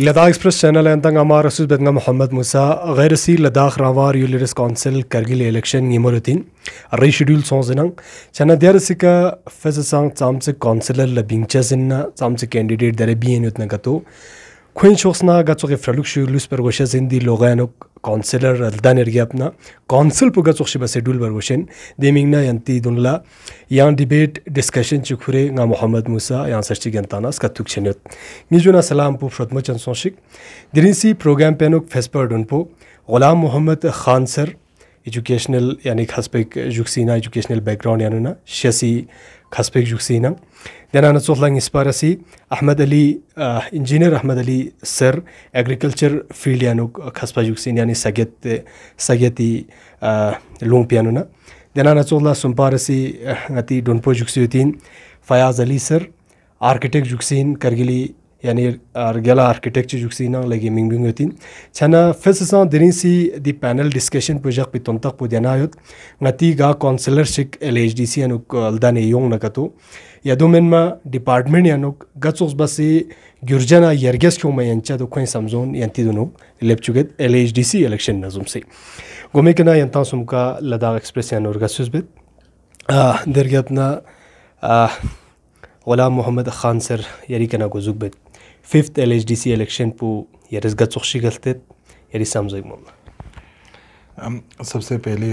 Ladakh express channel and तंग अमर रसूल bag Mohammad Musa गैर सी लदाख रावार यूलिरस काउंसिल करगिल इलेक्शन निमरुद्दीन रिशेड्यूल सोंजन चना देर सी का फेस सांग चामचे काउंसिलर लबिंग चजिन ना चामचे कैंडिडेट दरे बीएन उतना गतो क्विन शोसना गतो रिफ्लुक्शुलस परगोशा जिंदी लोगानो काउन्सिलर दान एर गप ना काउन्सिल पुग चोख शिबा शेड्यूल बर वशन देमिंग ना दुनला यान डिबेट डिस्कशन चुखुरे ना मोहम्मद मूसा यान सष्टी गंताना स्का तुक छनत निजुना सलाम पु फ्रतम चन सोशिक दिरिसी प्रोग्राम पेनुक फेसपर डुन गुलाम मोहम्मद खान सर एजुकेशनल यानी खासपेक जुक्सीना एजुकेशनल बैकग्राउंड यानना शसी خسبك جوكسينا دنا أنا صوت لاني سبارسي أحمد علي إنجينير أحمد علي سر أغريكلتشر فيلد يانو خسبا جوكسين يعني سجت سجتي لون بيانونا دنا أنا صوت لا سنبارسي غتي دونبو جوكسيوتين فياض علي سر आर्किटेक्ट जुक्सीन करगिली यानी आर गला आर्किटेक्चर जुक्सी ना लगे मिंग बिंग होती छना फिर से सां दिनी सी दी पैनल डिस्कशन प्रोजेक्ट पे तुम तक पुदिया ना होत नती गा काउंसलर शिक एलएचडीसी अनुक अल्दा ने योंग ना कतो यदो मेन मा डिपार्टमेंट यानुक गत सोच बस से गुर्जना यर्गेस क्यों मैं यंचा तो कोई समझोन यंती दोनों लेप चुगत एलएचडीसी इलेक्शन नज़ुम से गोमे के ना यंता सुमका लदाख एक्सप्रेस यानुर गत सोच बित दरगाह अपना गुलाम मोहम्मद खान सर यरी कना गुजुक बित fifth LHDC election pu yaris gat soxshi galtet yaris samzoig mumma um, सबसे पहले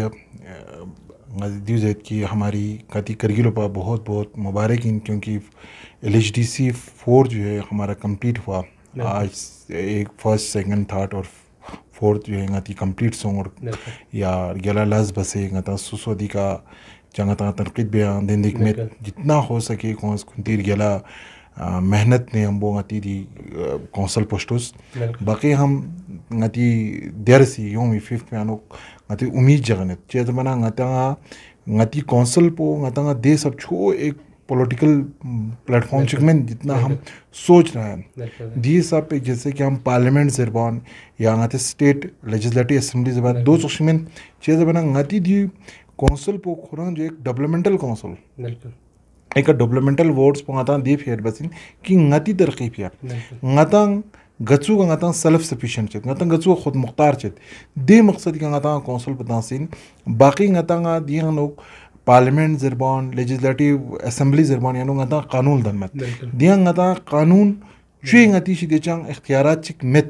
गजीदी जैद की हमारी कती करगिलों पर बहुत बहुत मुबारक इन क्योंकि L H D C four जो है हमारा कम्प्लीट हुआ आज एक फर्स्ट सेकंड थर्ड और फोर्थ जो है गाती कम्प्लीट सॉन्ग और या गला लज बसे गता सुसोदी का चंगता तनकीद बयान दिख में जितना हो सके कौन तीर गला मेहनत ने हम वो गति दी कौंसल पोस्टोस बाकी हम गति देर सी योम फिफ्थ में आनो गति उम्मीद जगने चेत मना गतंगा गति कौंसल पो गतंगा दे सब छो एक पॉलिटिकल प्लेटफॉर्म में जितना हम सोच रहे हैं दी सब पे जैसे कि हम पार्लियामेंट जरबान या गति स्टेट लेजिस्लेटिव असम्बली जबान दो सोच में चेत मना गति दी कौंसल पो खुरा जो एक डेवलपमेंटल कौंसल एक डेवलपमेंटल वोर्ड्स पोंगाता दी फेर बसिन कि ngati तरकीब या ngata गचू का ngata सेल्फ सफिशिएंट चेत ngata गचू खुद मुख्तार चेत दे मकसद का ngata काउंसिल बतासिन बाकी ngata nga दिया लोग पार्लियामेंट जरबान लेजिस्लेटिव असेंबली जरबान यानो ngata कानून दनमत दिया ngata कानून चुई ngati shi dechang ikhtiyara chik met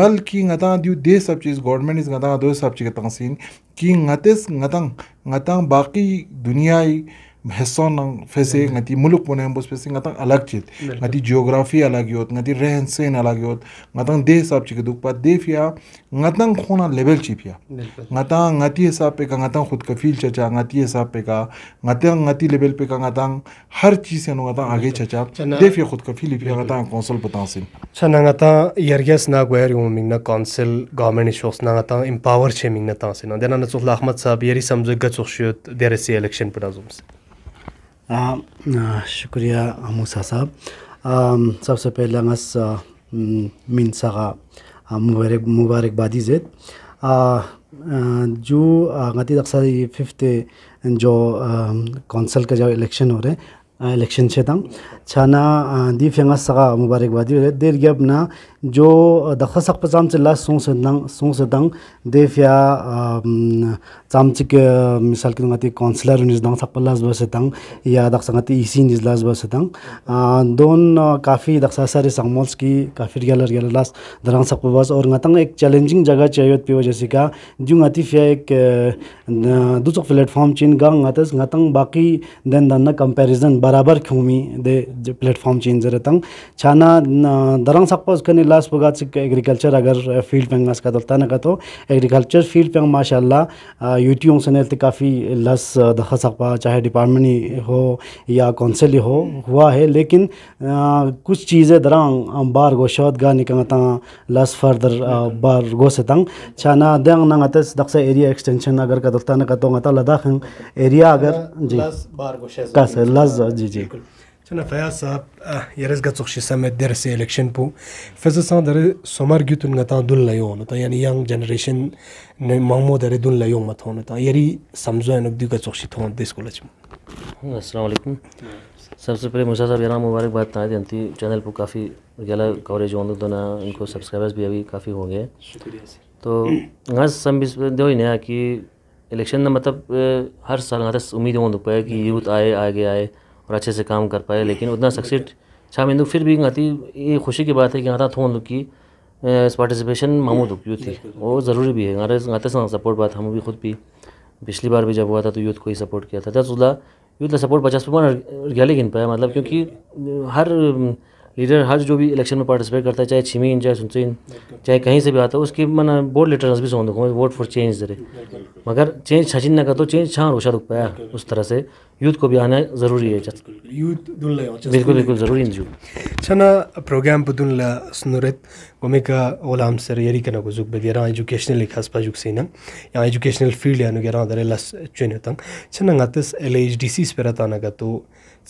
mal ki ngata diu de sab cheez government is ngata do sab chik tansin ki ngates ngatang ngatang baqi dunyai mehson nang fese mm-hmm. ngati muluk pune ambos fese ngatang alag chit mm-hmm. ngati geography alag yot ngati rehen sen alag yot ngatang de sab chik duk pa de fia ngatang khona level chip ya ngatang ngati hesab pe ka ngatang khud ka feel cha cha ngati hesab pe ka ngatang ngati level pe ka ngatang har chi se nu ngatang age cha cha de fia khud ka feel fia ngatang council pa tang sin cha na ngatang yergas na gwa yer yum ming na council government shos na ngatang empower che ming na shukriya amu sasab sab sa pehla ngas min sa ka mubarak mubarak badi zed jo ngati daksa di fifth jo council ka jaw election ho re election che dang chana di fenga sa ka mubarak badi der gyab na जो द पजाम च ला song से नंग दंग देफिया चामचिक मिसाल के नति कन्सलर निज दंग सपलास बसे दंग या दक्स नति इसी निज लास बसे दंग दोन काफी दक्स सारे संगमोल्स की काफी गलर गलर लास दरांग सप बस और नतांग एक चैलेंजिंग जगह चयोत पे वजह से का जु नति फिया एक दुचो प्लेटफार्म चिन गंग नतस नतांग बाकी देन द न कंपैरिजन बराबर खूमी दे प्लेटफार्म चेंज रतांग छाना दरांग सपस कने लास बगा एग्रीकल्चर अगर फील्ड पेंग नस का दलता ना तो एग्रीकल्चर फील्ड पेंग माशाल्लाह यूटी से नलते काफ़ी लस दखा सकपा चाहे डिपार्टमेंट हो या कौंसिल हो हुआ है लेकिन आ, कुछ चीज़ें दरा बार शौत गा निकंगता लस फर्दर बार गो से तंग छाना दंग नंगते एरिया एक्सटेंशन अगर का दलता ना तो लद्दाख एरिया अगर जी लस जी जी Çene feya sahab yerez gatsuk şisame derse election bu. Fese san dere somar gütün gata dun layo onu ta yani young generation ne mammo dere dun layo mat onu ta yeri samzo en obdi gatsuk şi thon des kolaj. अस्सलाम वालेकुम सबसे पहले मुसा साहब यहाँ मुबारकबाद ताएँ अंति channel पर काफ़ी गला कवरेज होने तो ना इनको सब्सक्राइबर्स भी अभी काफ़ी हो गए तो हाँ सम दो ही ना कि इलेक्शन ना मतलब हर साल हाँ उम्मीद होने पाए कि यूथ आए आगे आए और अच्छे से काम कर पाए लेकिन उतना सक्सेस शाम इंदू फिर भी गाती ये खुशी की बात है कि आता थोन की पार्टिसिपेशन दुख यूथ थी वो ज़रूरी भी है गाते आते सपोर्ट बात हम भी खुद भी पिछली बार भी जब हुआ था तो यूथ को ही सपोर्ट किया था दस उदा यूथ का सपोर्ट पचास पर गया गिन पाया मतलब क्योंकि हर लीडर हर जो भी इलेक्शन में पार्टिसिपेट करता है चाहे छिमीन चाहे सुनसिन चाहे कहीं से भी आता है उसकी मन बोर्ड लेटर्स भी सौंद वोट फॉर चेंज दे मगर चेंज छचिन ना कर तो चेंज छाँ रोशा रुक पाया उस तरह से यूथ को भी आना ज़रूरी है बिल्कुल बिल्कुल ज़रूरी है छना प्रोग्राम पुदुनला स्नुरत गोमिका ओलाम सर यरी कना को जुक बगेरा एजुकेशनल लिखा हस्पा जुक सेना या एजुकेशनल फील्ड या नुगेरा दरे लस चुन तंग छना गातस एलएचडीसी स्पेरा ताना का तो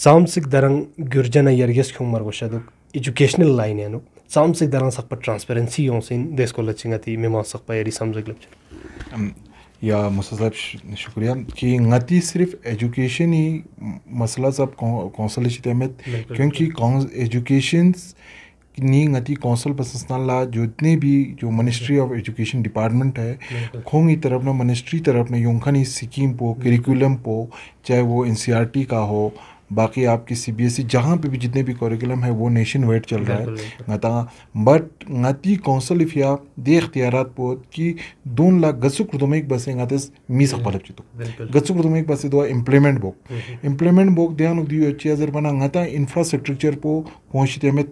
सामसिक दरंग गुर्जना यरगेस खुमर को शदुक एजुकेशनल लाइन educational line ಏನು ಸಾಂಸಿಗೆ ದರ ट्रांसपेरेंसी हो ಯೋಸಿನ್ देश को लचिंगति मेमा सकपा यरी समझ गलच या मुसा साहब शुक्रिया कि ngati सिर्फ एजुकेशन ही मसला सब कौंसल कौ, छिते में क्योंकि एजुकेशन नी गति कौंसल प्रशासन ला जो इतने भी जो मिनिस्ट्री ऑफ एजुकेशन डिपार्टमेंट है खोंगी तरफ ना मिनिस्ट्री तरफ ना योंखानी सिक्किम पो करिकुलम पो चाहे वो एन e का हो बाकी आपकी सी बी एस ई जहाँ पर भी जितने भी करिकुलम है वो नेशन वाइड चल रहा है गता बट नती कौंसल इफिया दे अख्तियार पोत कि दोन लाख गसु एक बसें गातेस मीस अखबालप चितो गसु एक बसें दो इम्प्लीमेंट बुक इम्प्लीमेंट बुक ध्यान उदी अच्छी अजर बना गाता इंफ्रास्ट्रक्चर पो पहुँचते हमें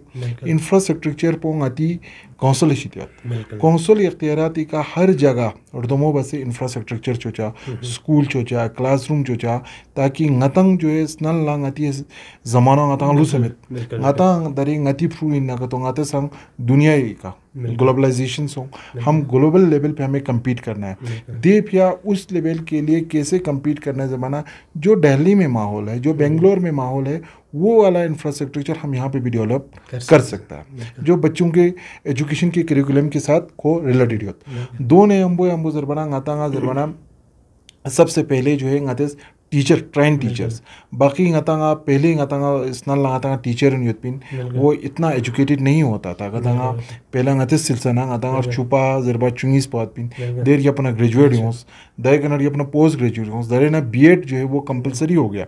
इंफ्रास्ट्रक्चर पो गाती कौंसल शितियात कौंसल इख्तियार का हर जगह और दमो बसे इंफ्रास्ट्रक्चर चोचा स्कूल चोचा क्लासरूम चोचा ताकि नतंग जो है स्नल लांग ngati zamana ngata lu semet ngata dari ngati fruin na kato ngata sang दुनिया का e globalization सो हम global level पे हमें compete करना है देप या उस level के लिए कैसे compete करना है ज़माना जो दिल्ली में माहौल है जो बेंगलोर में माहौल है वो वाला इंफ्रास्ट्रक्चर हम यहाँ पे भी डेवलप कर, सकता है जो बच्चों के एजुकेशन के करिकुलम के साथ को रिलेटेड होता दो ने अम्बो अम्बो जरबाना गाता जरबाना सबसे पहले जो है गाते टीचर ट्रेन टीचर्स बाकी गतंगा पहले गतंगा स्नल लगातंगा टीचर इन युद्पिन वो इतना एजुकेटेड नहीं होता था गतंगा पहला गतिस सिलसिला गतंगा और छुपा जरबा चुंगीस पौत पिन देर ये अपना ग्रेजुएट अच्छा। हो दर कनर ये अपना पोस्ट ग्रेजुएट हो दर ना बी जो है वो कंपलसरी हो गया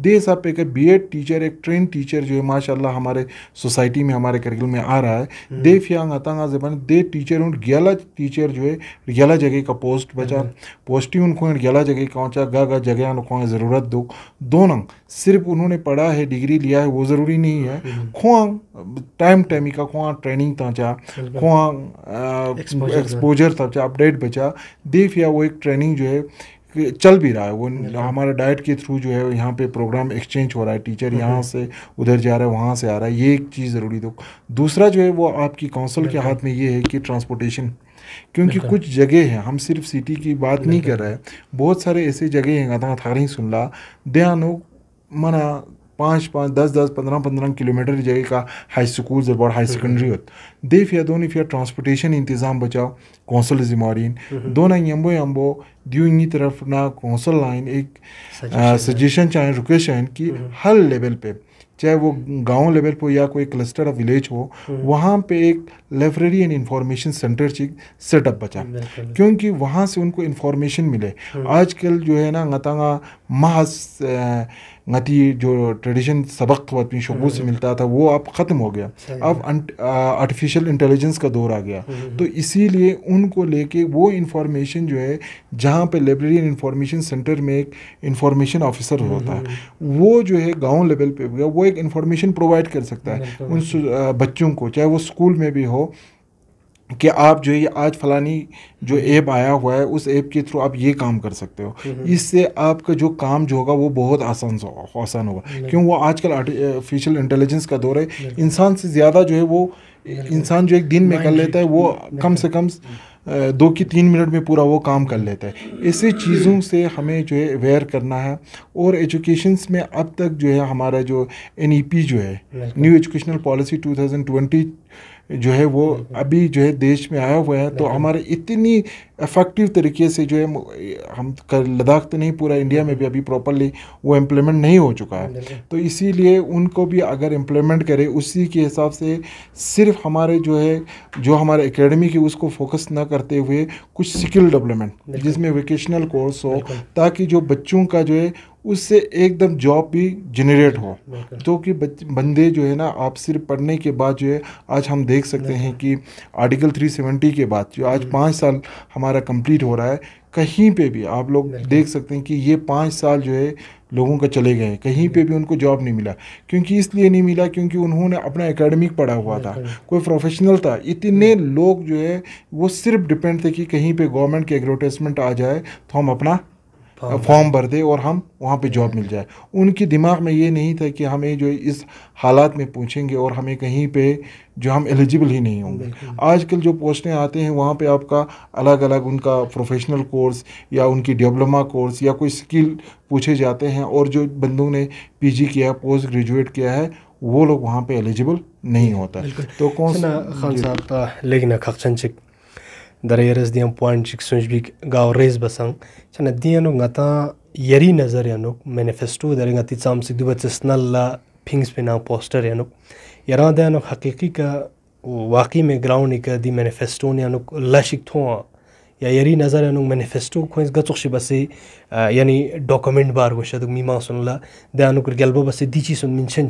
दे हिसाब पे बी एड टीचर एक ट्रेन टीचर जो है माशाला हमारे सोसाइटी में हमारे करिकुलम में आ रहा है हम्म। दे फिया गतंगा जबान दे टीचर उन गला टीचर जो है ग्याला जगह का पोस्ट बचा पोस्ट ही उनको ग्याला जगह का ऊँचा गा गा जगह उनको खुआ ज़रूरत दो दोनों सिर्फ उन्होंने पढ़ा है डिग्री लिया है वो ज़रूरी नहीं है हम्म। खुआ टाइम टाइम का खुआ ट्रेनिंग था चा खुआ एक्सपोजर था चा अपडेट बचा देख या वो एक ट्रेनिंग जो है चल भी रहा है वो हमारा डाइट के थ्रू जो है यहाँ पे प्रोग्राम एक्सचेंज हो रहा है टीचर यहाँ से उधर जा रहा है वहाँ से आ रहा है ये एक चीज़ ज़रूरी दो दूसरा जो है वो आपकी काउंसिल के हाथ में ये है कि ट्रांसपोर्टेशन क्योंकि कुछ जगह है हम सिर्फ सिटी की बात नहीं कर रहे हैं बहुत सारे ऐसे जगह हैं गाथा थारी ला ध्यान मना पाँच पाँच दस दस पंद्रह पंद्रह किलोमीटर जगह का हाई स्कूल से बड़ हाई सेकेंडरी हो दे फिया दोनों फिर ट्रांसपोर्टेशन इंतज़ाम बचाओ कौंसल जिमारीन हम्म। दोनों यम्बो यम्बो दियो इन्हीं तरफ ना कौंसल लाइन एक सजेशन चाहें रिक्वेस्ट चाहें कि हम्म। हर लेवल पे चाहे वो गांव लेवल पर या कोई क्लस्टर ऑफ विलेज हो हम्म। वहाँ पे एक लाइब्रेरी एंड इंफॉर्मेशन सेंटर चीज सेटअप बचा क्योंकि वहाँ से उनको इन्फॉर्मेशन मिले हम्म। आजकल जो है ना गतंगा महा गति जो ट्रेडिशन सबक अपनी शगू हम्म। से मिलता था वो अब ख़त्म हो गया अब अं, आर्टिफिशियल इंटेलिजेंस का दौर आ गया हम्म, हम्म। तो इसीलिए उनको लेके वो इन्फॉर्मेशन जो है जहाँ पे लाइब्रेरी एंड इंफॉर्मेशन सेंटर में एक इंफॉर्मेशन ऑफिसर होता है वो जो है गांव लेवल पे वो एक इंफॉर्मेशन प्रोवाइड कर सकता है उन बच्चों को चाहे वो स्कूल में भी हो कि आप जो ये आज फलानी जो हम्म। ऐप आया हुआ है उस ऐप के थ्रू आप ये काम कर सकते हो हम्म। इससे आपका जो काम जो होगा वो बहुत आसान आसान होगा क्यों वो आजकल आर्टिफिशियल इंटेलिजेंस का दौर है इंसान से ज़्यादा जो है वो इंसान जो एक दिन में कर लेता है वो कम से कम हम्म। दो की तीन मिनट में पूरा वो काम कर लेता है ऐसी चीज़ों से हमें जो है अवेयर करना है और एजुकेशंस में अब तक जो है हमारा जो एन e जो है न्यू एजुकेशनल पॉलिसी 2020 जो है वो अभी जो है देश में आया हुआ है तो हमारे इतनी इफेक्टिव तरीके से जो है हम कर लद्दाख तो नहीं पूरा इंडिया में भी अभी प्रॉपरली वो इम्प्लीमेंट नहीं हो चुका है तो इसीलिए उनको भी अगर इम्प्लीमेंट करें उसी के हिसाब से सिर्फ हमारे जो है जो हमारे एकेडमी की उसको फोकस ना करते हुए कुछ स्किल डेवलपमेंट जिसमें वोकेशनल कोर्स हो ताकि जो बच्चों का जो है उससे एकदम जॉब भी जनरेट हो तो कि बंदे जो है ना आप सिर्फ पढ़ने के बाद जो है आज हम देख सकते हैं कि आर्टिकल 370 के बाद जो आज हम्म। पाँच साल हमारा कंप्लीट हो रहा है कहीं पे भी आप लोग देख सकते हैं कि ये पाँच साल जो है लोगों का चले गए कहीं पे भी उनको जॉब नहीं मिला क्योंकि इसलिए नहीं मिला क्योंकि उन्होंने अपना एकेडमिक पढ़ा हुआ था कोई प्रोफेशनल था इतने हम्म। लोग जो है वो सिर्फ डिपेंड थे कि कहीं पे गवर्नमेंट के एडवर्टाइजमेंट आ जाए तो हम अपना फॉर्म भर दे और हम वहाँ पे जॉब मिल जाए उनके दिमाग में ये नहीं था कि हमें जो इस हालात में पूछेंगे और हमें कहीं पे जो हम एलिजिबल ही नहीं होंगे आजकल जो पोस्टें आते हैं वहाँ पे आपका अलग अलग उनका प्रोफेशनल कोर्स या उनकी डिप्लोमा कोर्स या कोई स्किल पूछे जाते हैं और जो बंदों ने पी किया पोस्ट ग्रेजुएट किया है वो लोग वहाँ पर एलिजिबल नहीं होता तो कौन सा खान साहब लेकिन دریرز دیم پوینټ چې څنګه بیگ گاو ریس بسنګ چې نه دی نو غتا یری نظر یې نو مینیفیستو درې غتی څام سګ دوبه څسنل لا پینګس په نام پوسټر یې نو یره ده نو حقيقي کا واقعي مې ګراوند یې کا دی مینیفیستو نه نو لاشک ته یا یری نظر یې نو مینیفیستو خو ځګه څو شي بسې یعنی ډاکومېنټ بار وشه د میما سن لا د انو کر ګلبو بسې دی چی سن منشن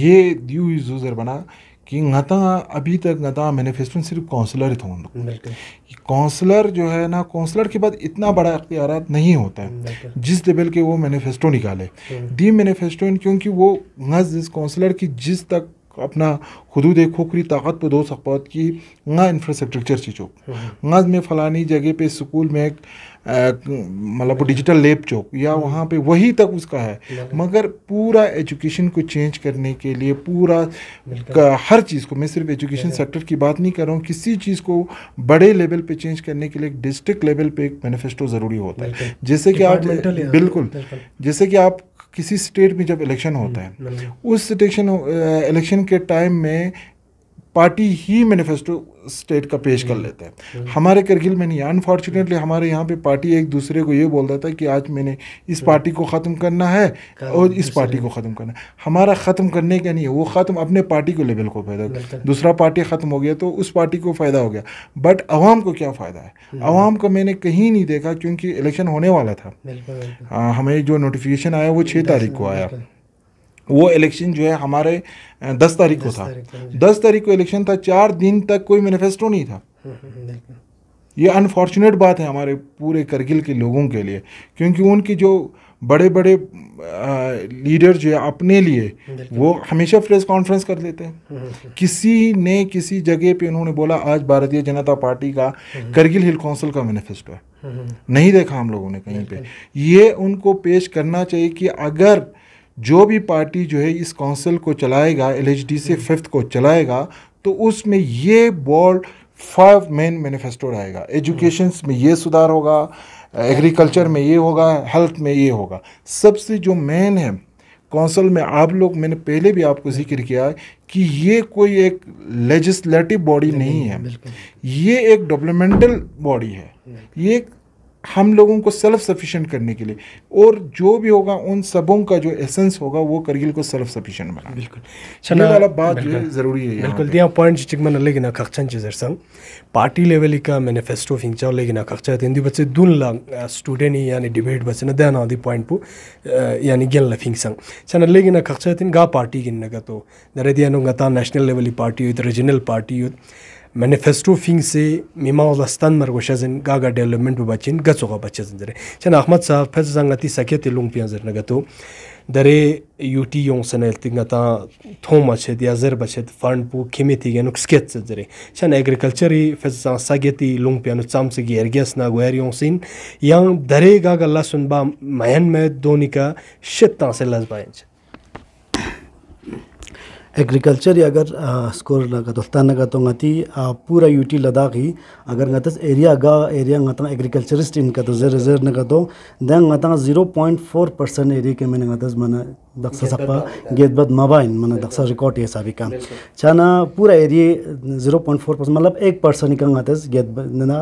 ये दू इज यूज़र बना कि नता अभी तक नता मैनिफेस्टो सिर्फ काउंसलर ही था तो काउंसलर जो है ना काउंसलर के बाद इतना बड़ा अख्तियार नहीं होता है जिस लेवल के वो मैनिफेस्टो निकाले दी हम्म। मैनिफेस्टो क्योंकि वो नज इस काउंसलर की जिस तक अपना खुदूद खोखरी ताकत पर दो सकपत की ना इंफ्रास्ट्रक्चर चीज़ों गज में फ़लानी जगह पे स्कूल में मतलब डिजिटल लेप चौक या वहाँ पे वही तक उसका है मगर पूरा एजुकेशन को चेंज करने के लिए पूरा हर चीज़ को मैं सिर्फ एजुकेशन सेक्टर की बात नहीं कर रहा हूँ किसी चीज़ को बड़े लेवल पे चेंज करने के लिए डिस्ट्रिक्ट लेवल पे एक मैनिफेस्टो ज़रूरी होता है जैसे कि आप बिल्कुल जैसे कि आप किसी स्टेट में जब इलेक्शन होता है हम्म, उस इलेक्शन इलेक्शन के टाइम में पार्टी ही मैनिफेस्टो स्टेट का पेश कर हम्म। लेते हैं हम्म। हमारे करगिल में नहीं अनफॉर्चुनेटली हमारे यहाँ पे पार्टी एक दूसरे को ये बोल रहा था कि आज मैंने इस पार्टी हम्म। को ख़त्म करना है और इस पार्टी को ख़त्म करना है हमारा ख़त्म करने का नहीं है वो ख़त्म अपने पार्टी को लेवल को फायदा दूसरा पार्टी ख़त्म हो गया तो उस पार्टी को फ़ायदा हो गया बट आवाम को क्या फ़ायदा है आवाम को मैंने कहीं नहीं देखा क्योंकि इलेक्शन होने वाला था हाँ, हमें जो नोटिफिकेशन आया वो छः तारीख को आया वो इलेक्शन जो है हमारे दस तारीख को था दस तारीख को इलेक्शन था चार दिन तक कोई मैनिफेस्टो नहीं था हम्म, हम्म, हम्म, ये अनफॉर्चुनेट बात है हमारे पूरे करगिल के लोगों के लिए क्योंकि उनकी जो बड़े बड़े लीडर जो है अपने लिए वो हमेशा प्रेस कॉन्फ्रेंस कर लेते हैं किसी ने किसी जगह पे उन्होंने बोला आज भारतीय जनता पार्टी का करगिल हिल काउंसिल का मैनिफेस्टो है नहीं देखा हम लोगों ने कहीं पे ये उनको पेश करना चाहिए कि अगर जो भी पार्टी जो है इस काउंसिल को चलाएगा एल से हम्म। फिफ्थ को चलाएगा तो उसमें ये बोर्ड फाइव मेन मैनिफेस्टो रहेगा एजुकेशन हम्म। में ये सुधार होगा एग्रीकल्चर में ये होगा हेल्थ में ये होगा सबसे जो मेन है कौंसल में आप लोग मैंने पहले भी आपको जिक्र किया है कि ये कोई एक लेजिस्लेटिव बॉडी नहीं, नहीं है ये एक डेवलपमेंटल बॉडी है हम्म। ये एक हम लोगों को सेल्फ सफिशिएंट करने के लिए और जो भी होगा उन सबों का जो एसेंस होगा वो करगिल को सेल्फ सफिशिएंट बना बिल्कुल ये वाला बात जो है ज़रूरी है बिल्कुल दिया पॉइंट चिक मन लेकिन खर्चन चीज़ संग पार्टी लेवल का मैनिफेस्टो फिंचा लेकिन ना थे हिंदी बच्चे दून ला स्टूडेंट ही यानी डिबेट बच्चे ना ध्यान आदि पॉइंट पु यानी गेल लफिंग संग सन लेकिन ना थे गा पार्टी गिनने का तो दर दिया नुंगा national level party youth regional party हुई manifesto fing se mima la stan mar shazin ga development ba chin ga chuga ba chazin chan ahmad sahab, phaz zanga ti sakhet lung pian zar na dare ut yong sanel ti nga ta thong ma che dia zer ba che fund pu kemi ti ge chan agriculture i phaz sa sageti lung pian cham se ergas na go yong sin yang dare ga ga ba mayan me donika shit se las ba agriculture अगर स्कोर लगा दोस्तान लगा तो गति पूरा UT Ladakh ही अगर गत एरिया गा एरिया ngata एग्रीकल्चरिस्ट इनका तो जर जर नगा तो दें पॉइंट फोर परसेंट एरिया के मैंने ngata मना दक्सा सप्पा गेदबद मबाइन मन दक्सा रिकॉर्ड ये सभी काम चाना पूरा एरिए जीरो पॉइंट फोर परसेंट मतलब एक परसेंट निकल गाते गेदबद ना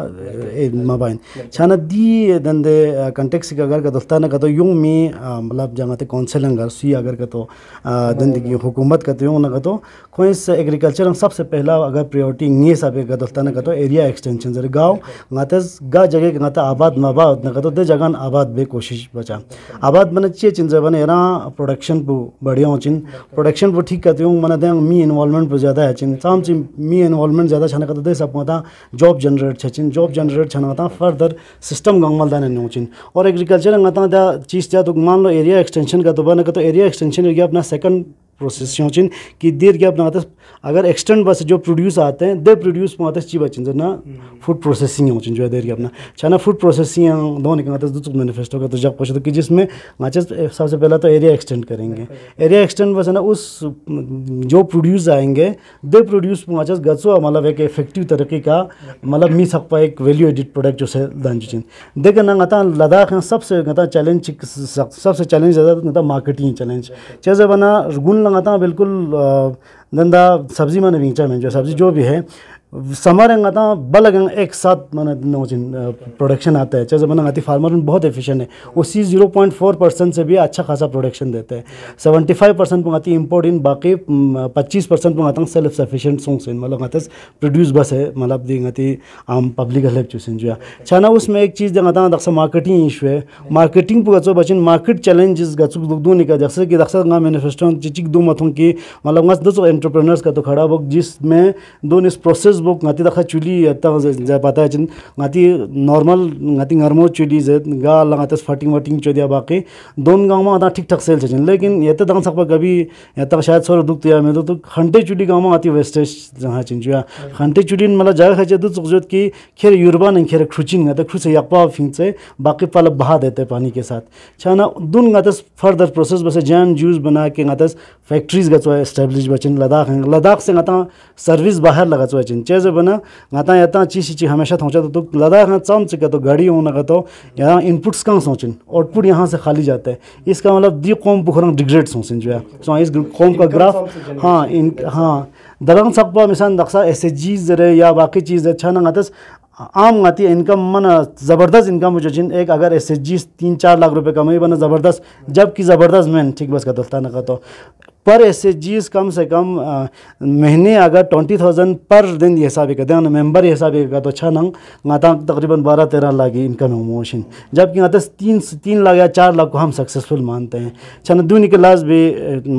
मबाइन चाना दी दंदे कंटेक्स की अगर का दफ्ता ना का तो यूं मी मतलब जमाते काउंसिलिंग अगर सुई अगर का तो दंदे की हुकूमत का तो यूं ना का तो कोई एग्रीकल्चर हम सबसे पहला अगर प्रायोरिटी ये साबे का दफ्ता ना का तो एरिया एक्सटेंशन जरे गाँव गाते गा जगह गाते आबाद मबाद ना का तो दे जगह आबाद बे कोशिश बचा आबाद बने चाहिए चिंजा बने प्रोडक्शन प्रोडक्शन पो बढ़िया हो चिन प्रोडक्शन पो ठीक करते हूँ मना दें मी इन्वॉल्वमेंट पर ज़्यादा है चिन साम चिन मी इन्वॉल्वमेंट ज़्यादा छाने करते तो सब था जॉब जनरेट है चिन जॉब जनरेट छाने था फर्दर सिस्टम गंगमल दाने नहीं चिन और एग्रीकल्चर अंगता चीज़ जा तो मान लो एरिया एक्सटेंशन का तो का तो एरिया एक्सटेंशन हो गया अपना सेकंड प्रोसेस योचिन कि देर गॅप ना अगर एक्सटेंड बस जो प्रोड्यूस आते हैं दे प्रोड्यूस मात ची बचिन जो ना फूड प्रोसेसिंग होचिन जो है देर गॅप ना छाना फूड प्रोसेसिंग दोनों के आता दूसरे मैनिफेस्टो का तो जब पहुँचे तो कि जिसमें माचस सबसे पहला तो एरिया एक्सटेंड करेंगे एरिया एक्सटेंड बस ना उस जो प्रोड्यूस आएंगे दे प्रोड्यूस माचस गचो मतलब एक इफेक्टिव तरीके का मतलब मी पा एक वैल्यू एडिट प्रोडक्ट जो है दानचिन दे का ना कहता लद्दाख सबसे कहता चैलेंज सबसे चैलेंज ज़्यादा मार्केटिंग चैलेंज चाहे बना गुण लगाता हूँ बिल्कुल गंदा सब्ज़ी मैंने नीचा मैं जो सब्ज़ी जो भी है समर आता बल बलगंग एक साथ माना प्रोडक्शन आता है चाहे बना फार्मर फार्मर बहुत एफिशिएंट है उसी जीरो पॉइंट फोर परसेंट से भी अच्छा खासा प्रोडक्शन देते हैं सेवेंटी फाइव परसेंट आती इम्पोर्ट इन बाकी पच्चीस परसेंट हूँ सेल्फ सफिशियंट सॉन्ग इन मतलब प्रोड्यूस बस है मतलब दिंगाती आम पब्लिक हेल्प चूसिन जो छाना अच्छा उसमें एक चीज़ था दक्षा मार्केटिंग इशू है मार्केटिंग पुगाचो बचिन मार्केट चैलेंजेस गाचुक दुगदू निका जैसे कि दक्षा गाँव मैनिफेस्टो चिचिक दो मतों की मतलब दो एंटरप्रेनर्स का तो खड़ा बुक जिसमें दोन इस process Facebook ngati dakha chuli ta ja pata गाती नॉर्मल गाती ngati ngarmo chuli je ga la ngatas फाटिंग वाटिंग चोदिया बाकी दोन गांव में आता ठीक ठाक सेल चल लेकिन ये तो दांग सकपा कभी ये तक शायद सौर दुख या मैं तो खंटे चुली गांव में आती वेस्टेज जहाँ चिंचुया खंटे चुली मतलब जगह खचे तो चुकजोत की खेर यूरबा नहीं खेर खुचिन गाते खुच से यकपा फिंग से बाकी पाल बहा देते पानी के साथ छाना दुन गाते फर्दर प्रोसेस बस जैम जूस बना के गाते फैक्ट्रीज गचो एस्टेब्लिश बचन लद्दाख लद्दाख से गाता सर्विस बाहर लगा चो चिन चेज बना गाता यता चीज हमेशा थोचा तो तो लद्दाख में चम चुके तो घड़ी होना का तो यहाँ इनपुट्स कहाँ सोचिन आउटपुट यहाँ से खाली जाता है इसका मतलब दी कौम बुखरंग डिग्रेड सोचें जो है सो इस कौम का ग्राफ हाँ इन हाँ दरंग सकबा मिसान दक्षा एस एच जी जरे या बाकी चीज़ अच्छा ना गाते आम आती है इनकम मन ज़बरदस्त इनकम हो जिन एक अगर एस एच जी तीन चार लाख रुपए कमाई बना ज़बरदस्त जबकि ज़बरदस्त मैन ठीक बस का ना का तो पर एस एच कम से कम महीने अगर ट्वेंटी थाउजेंड पर दिन ये हिसाब का दिन मेम्बर ये हिसाब का तो छः नंग आता तकरीबन बारह तेरह लाख की इनकम है मोशन जबकि आता तीन तीन लाख या चार लाख को हम सक्सेसफुल मानते हैं छन दूनी के लाज भी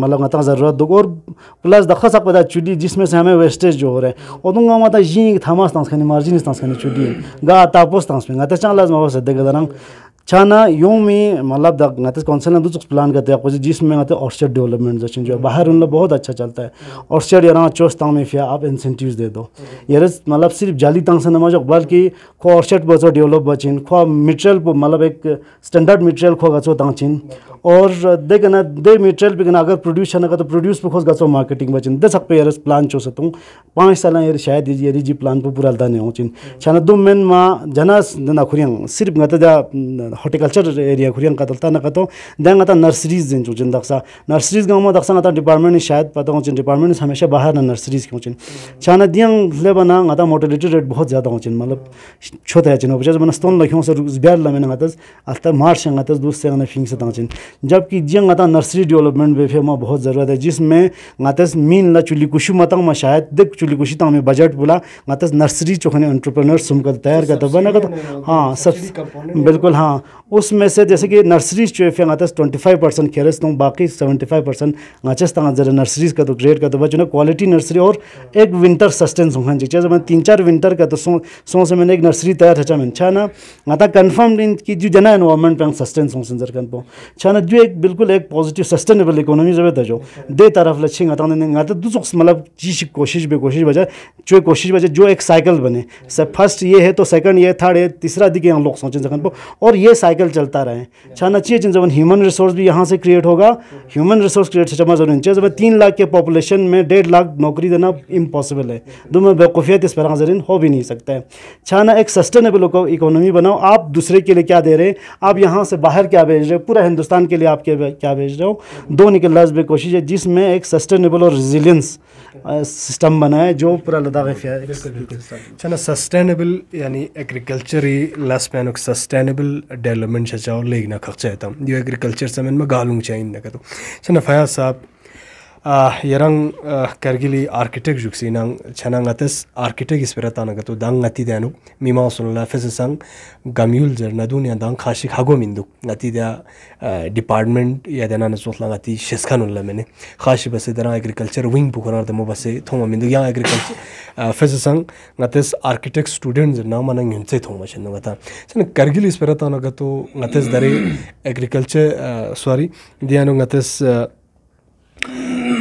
मतलब आता ज़रूरत दो और प्लस दखा सा पता चुली जिसमें से हमें वेस्टेज जो हो रहा है और तुम आता जी थमास तंस खानी मार्जिन तंस खानी चुली गा तापोस तंस में आता चाँ लाज माँ सदे का छाना यूँ में मतलब गाते कौनसा ना दुख प्लान करते आपको जिसमें गाते ऑर्चर्ड डेवलपमेंट जैसे जो बाहर उन लोग बहुत अच्छा चलता है ऑर्चर्ड यार हाँ, चोस्ता में फिर आप इंसेंटिव दे दो यार मतलब सिर्फ जाली तंग से नमाज बल्कि खो ऑर्चर्ड बचो डेवलप बचिन खो मटेरियल मतलब एक स्टैंडर्ड मटेरियल खो गो तंगचिन और देखना दे मटेरियल पे अगर प्रोड्यूस छना तो प्रोड्यूस पे खोज गो मार्केटिंग बचिन दे सकते यार प्लान चो सकता हूँ पाँच साल यार शायद यार जी प्लान पर पूरा दाने हो चिन छाना हम्म। दो मेन माँ जना नाखुरियाँ सिर्फ गाते horticulture area khuriyan ka dalta na ka to da ta nurseries jin ju jin daksa nurseries ga ma daksa nga ta department ni shayad pa dong jin department ni hamesha bahar na nurseries ki chin chana dian le bana nga ta mortality rate bahut zyada ho chin matlab chota chin ob jaz manas la khyo sar zbyar la mena tas alta mar shang tas dus se nga fing se dang chin jab ki jin nga ta nursery development be fe ma bahut zarurat hai jisme nga tas min la chuli kushu matang ma shayad de chuli kushi ta me budget bula nga tas nursery chokhane entrepreneur sum ka tayar ka ta bana ka ha sab बिल्कुल हाँ उसमें से जैसे कि nurseries चुएफ आता twenty five percent खेरस तुम बाकी seventy five percent आचस तक जरा नर्सरीज का तो ग्रेड का तो बचना क्वालिटी नर्सरी और एक विंटर सस्टेंस हूँ जी चाहे तीन चार विंटर का तो सो सो से मैंने एक नर्सरी तैयार है मैं छा ना आता कन्फर्म नहीं की जो जना एनवायरमेंट पे सस्टेंस हूँ सर कन पो छा ना जो एक बिल्कुल एक पॉजिटिव सस्टेनेबल इकोनॉमी जब तजो दे तरफ लच्छिंग आता आता दूसरों मतलब चीज कोशिश भी कोशिश बजा जो कोशिश बजा जो एक साइकिल बने फर्स्ट ये है तो सेकंड ये थर्ड ये तीसरा दिखे हम लोग सोचें सकन पो और ये साइकिल चलता रहे छान अच्छी है जब ह्यूमन रिसोर्स भी यहाँ से क्रिएट होगा ह्यूमन रिसोर्स क्रिएट से जरूरी चाहिए जब तीन लाख के पॉपुलेशन में डेढ़ लाख नौकरी देना इम्पॉसिबल है दो में बेवकूफ़ियत इस पर जरिन हो भी नहीं सकता है छाना एक सस्टेनेबल इकोनॉमी बनाओ आप दूसरे के लिए क्या दे रहे हैं आप यहाँ से बाहर क्या भेज रहे हो पूरा हिंदुस्तान के लिए आप क्या भेज रहे हो दो निकल लाजमी कोशिश है जिसमें एक सस्टेनेबल और रिजिलियंस सिस्टम बनाए जो पूरा लद्दाख छाना सस्टेनेबल यानी एग्रीकल्चर ही लस मैन सस्टेनेबल डेवलपमेंट शचा और लेगना खर्चा है तम यो एग्रीकल्चर समेन में गालूंग चाहिए ना सना फयाज साहब yarang kargili architect juksi nang chana nga tas architect ispira ta nga to dang nga ti dhanu mimao sunu la fesa sang gamyul zir na dhuni yan dang khashik hago mindu nga ti dha department ya dhana zotla nga ti sheska basi agriculture wing basi thongwa mindu yang agriculture zir thongwa chana agriculture sorry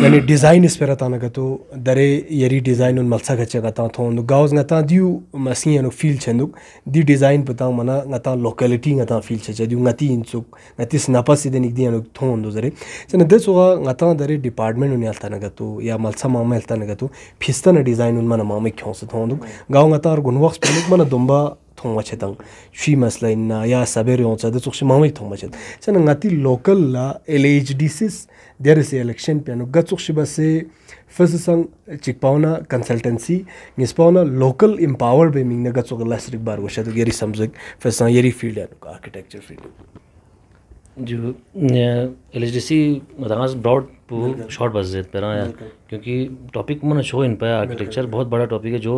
yani design is para ta na dare yari design un malsa gache ga ta tho nu gaus nga ta diu masin yanu feel chen duk di design pa ta mana nga ta locality nga ta feel che jadi nga ti in chu nga ti sna pa si de dare department un yal ta na gato ya malsa ma mel ta na gato phista na design un mana ma me khyo se tho nduk gaung nga ta ar gun waks pelik mana domba thongwa che dang shi masla in ya saber yon cha de chu shi ma local la lhdcs ديرسي إلكشن بيانو غاتسوخ شباسي فسسان چيكباونا كونسلتنسي نسباونا لوكال امباور بي مينغ غاتسوخ لاستريك بار وشا تو يري سمزك فسان يري فيلد يعني architecture field जो L H D C मदास broad short बस रहा है क्योंकि topic मन show in पर architecture बहुत बड़ा टॉपिक है जो